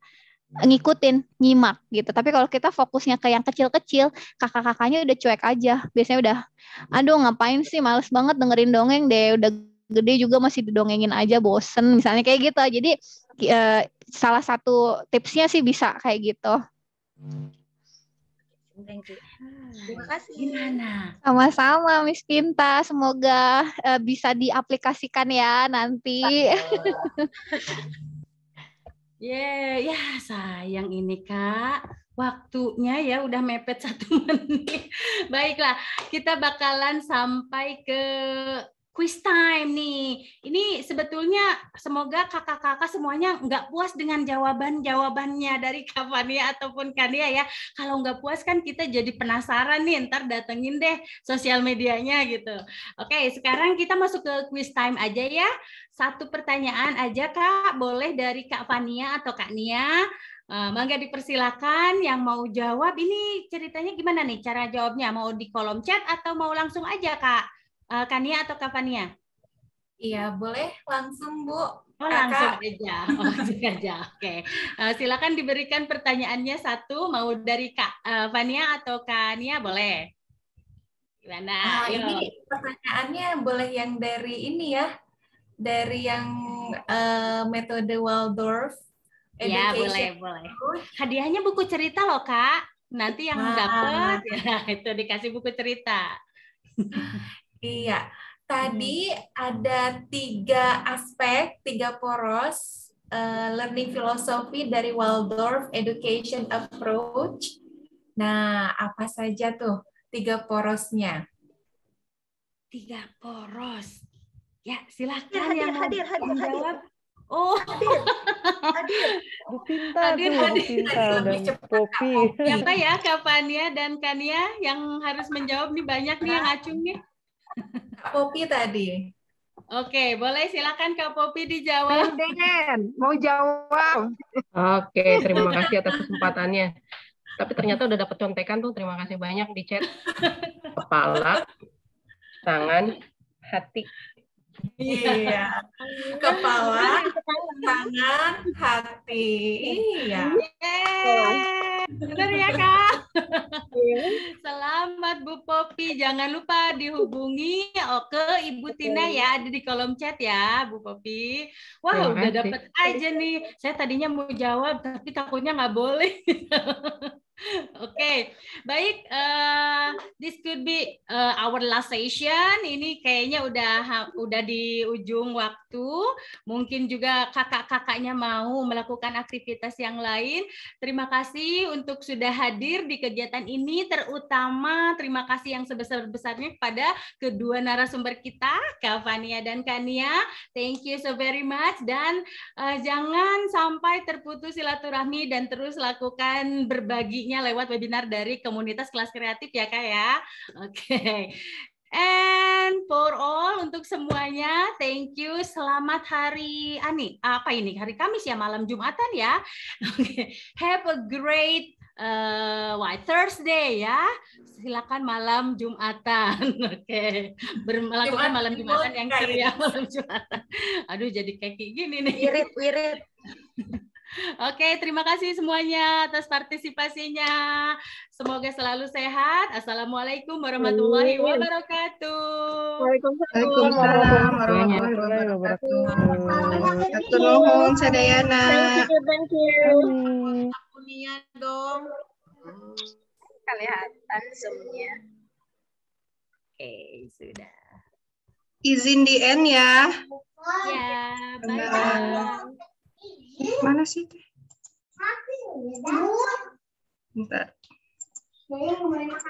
Hmm. ngikutin, nyimak gitu. Tapi kalau kita fokusnya ke yang kecil-kecil, kakak-kakaknya udah cuek aja. Biasanya udah, aduh ngapain sih, males banget dengerin dongeng deh. Udah gede juga masih didongengin aja, bosen misalnya kayak gitu. Jadi e, salah satu tipsnya sih bisa kayak gitu. Thank you. Terima kasih. Sama-sama Miss Pinta. Semoga uh, bisa diaplikasikan ya nanti. Yeah, ya sayang ini kak, waktunya ya udah mepet satu menit. Baiklah, kita bakalan sampai ke quiz time nih. Ini sebetulnya semoga kakak-kakak semuanya nggak puas dengan jawaban-jawabannya dari Kak Fania ataupun Nia ya. Kalau nggak puas kan kita jadi penasaran nih, ntar datengin deh sosial medianya gitu. Oke, sekarang kita masuk ke quiz time aja ya. Satu pertanyaan aja Kak, boleh dari Kak Fania atau Kak Nia. Eh, mangga dipersilakan yang mau jawab ini ceritanya gimana nih cara jawabnya? Mau di kolom chat atau mau langsung aja Kak? uh, Kania atau Kavania? Iya, boleh langsung Bu. Oh, langsung Kakak. aja. Oh, aja. Oke. Okay. Uh, eh, silakan diberikan pertanyaannya satu mau dari Kak uh, eh, Vania atau Kania boleh. Gimana? Nah, ini pertanyaannya boleh yang dari ini ya. Dari yang uh, metode Waldorf Education. Ya, boleh, boleh. Hadiahnya buku cerita loh, Kak. Nanti yang ah. dapat ya itu dikasih buku cerita. Iya, tadi hmm. ada tiga aspek, tiga poros uh, learning philosophy dari Waldorf Education Approach. Nah, apa saja tuh tiga porosnya? Tiga poros. Ya, silahkan ya, hadir, yang hadir, mau hadir, menjawab. Hadir. Oh, hadir, hadir. Bu Pinta, hadir, Bu, hadir. Pinta dan Popi. Siapa ya, Kapania dan Kania yang harus menjawab nih banyak nih yang nah. acung nih. Kak Popi tadi. Oke, boleh silakan Kak Popi dijawab. Dengan, mau jawab. Oke, terima kasih atas kesempatannya. Tapi ternyata udah dapat contekan tuh, terima kasih banyak di chat. Kepala, tangan, hati. Iya. Kepala, tangan, hati. Iya. Benar ya, Kak? Selamat Bu Popi. Jangan lupa dihubungi Oke Ibu Tina ya, ada di kolom chat ya, Bu Popi. Wah, wow, udah dapat aja nih. Saya tadinya mau jawab tapi takutnya nggak boleh. Oke, okay. baik. Uh, this could be uh, our last session. Ini kayaknya udah udah di ujung waktu waktu. Mungkin juga kakak-kakaknya mau melakukan aktivitas yang lain. Terima kasih untuk sudah hadir di kegiatan ini. Terutama terima kasih yang sebesar-besarnya kepada kedua narasumber kita, Kavania dan Kania. Thank you so very much. Dan uh, jangan sampai terputus silaturahmi dan terus lakukan berbaginya lewat webinar dari komunitas kelas kreatif ya Kak ya. Oke. Okay. And for all untuk semuanya, thank you. Selamat hari Ani. Ah, apa ini? Hari Kamis ya, malam Jumatan ya. Okay. Have a great uh, eh, White Thursday ya. Silakan malam Jumatan. Oke. Okay. Melakukan Jumat, malam Jumatan yang ceria malam Jumatan. Aduh jadi kayak gini nih. Irit, irit. Oke, terima kasih semuanya atas partisipasinya. Semoga selalu sehat. Assalamualaikum warahmatullahi iya. wabarakatuh. Waalaikumsalam warahmatullahi iya, wabarakatuh. Atur nuhun sadayana. Thank you, thank you. dong. Kelihatan semuanya. Oke, sudah. Izin di end ya. Ya, bye. bye. Mana sih? Bentar.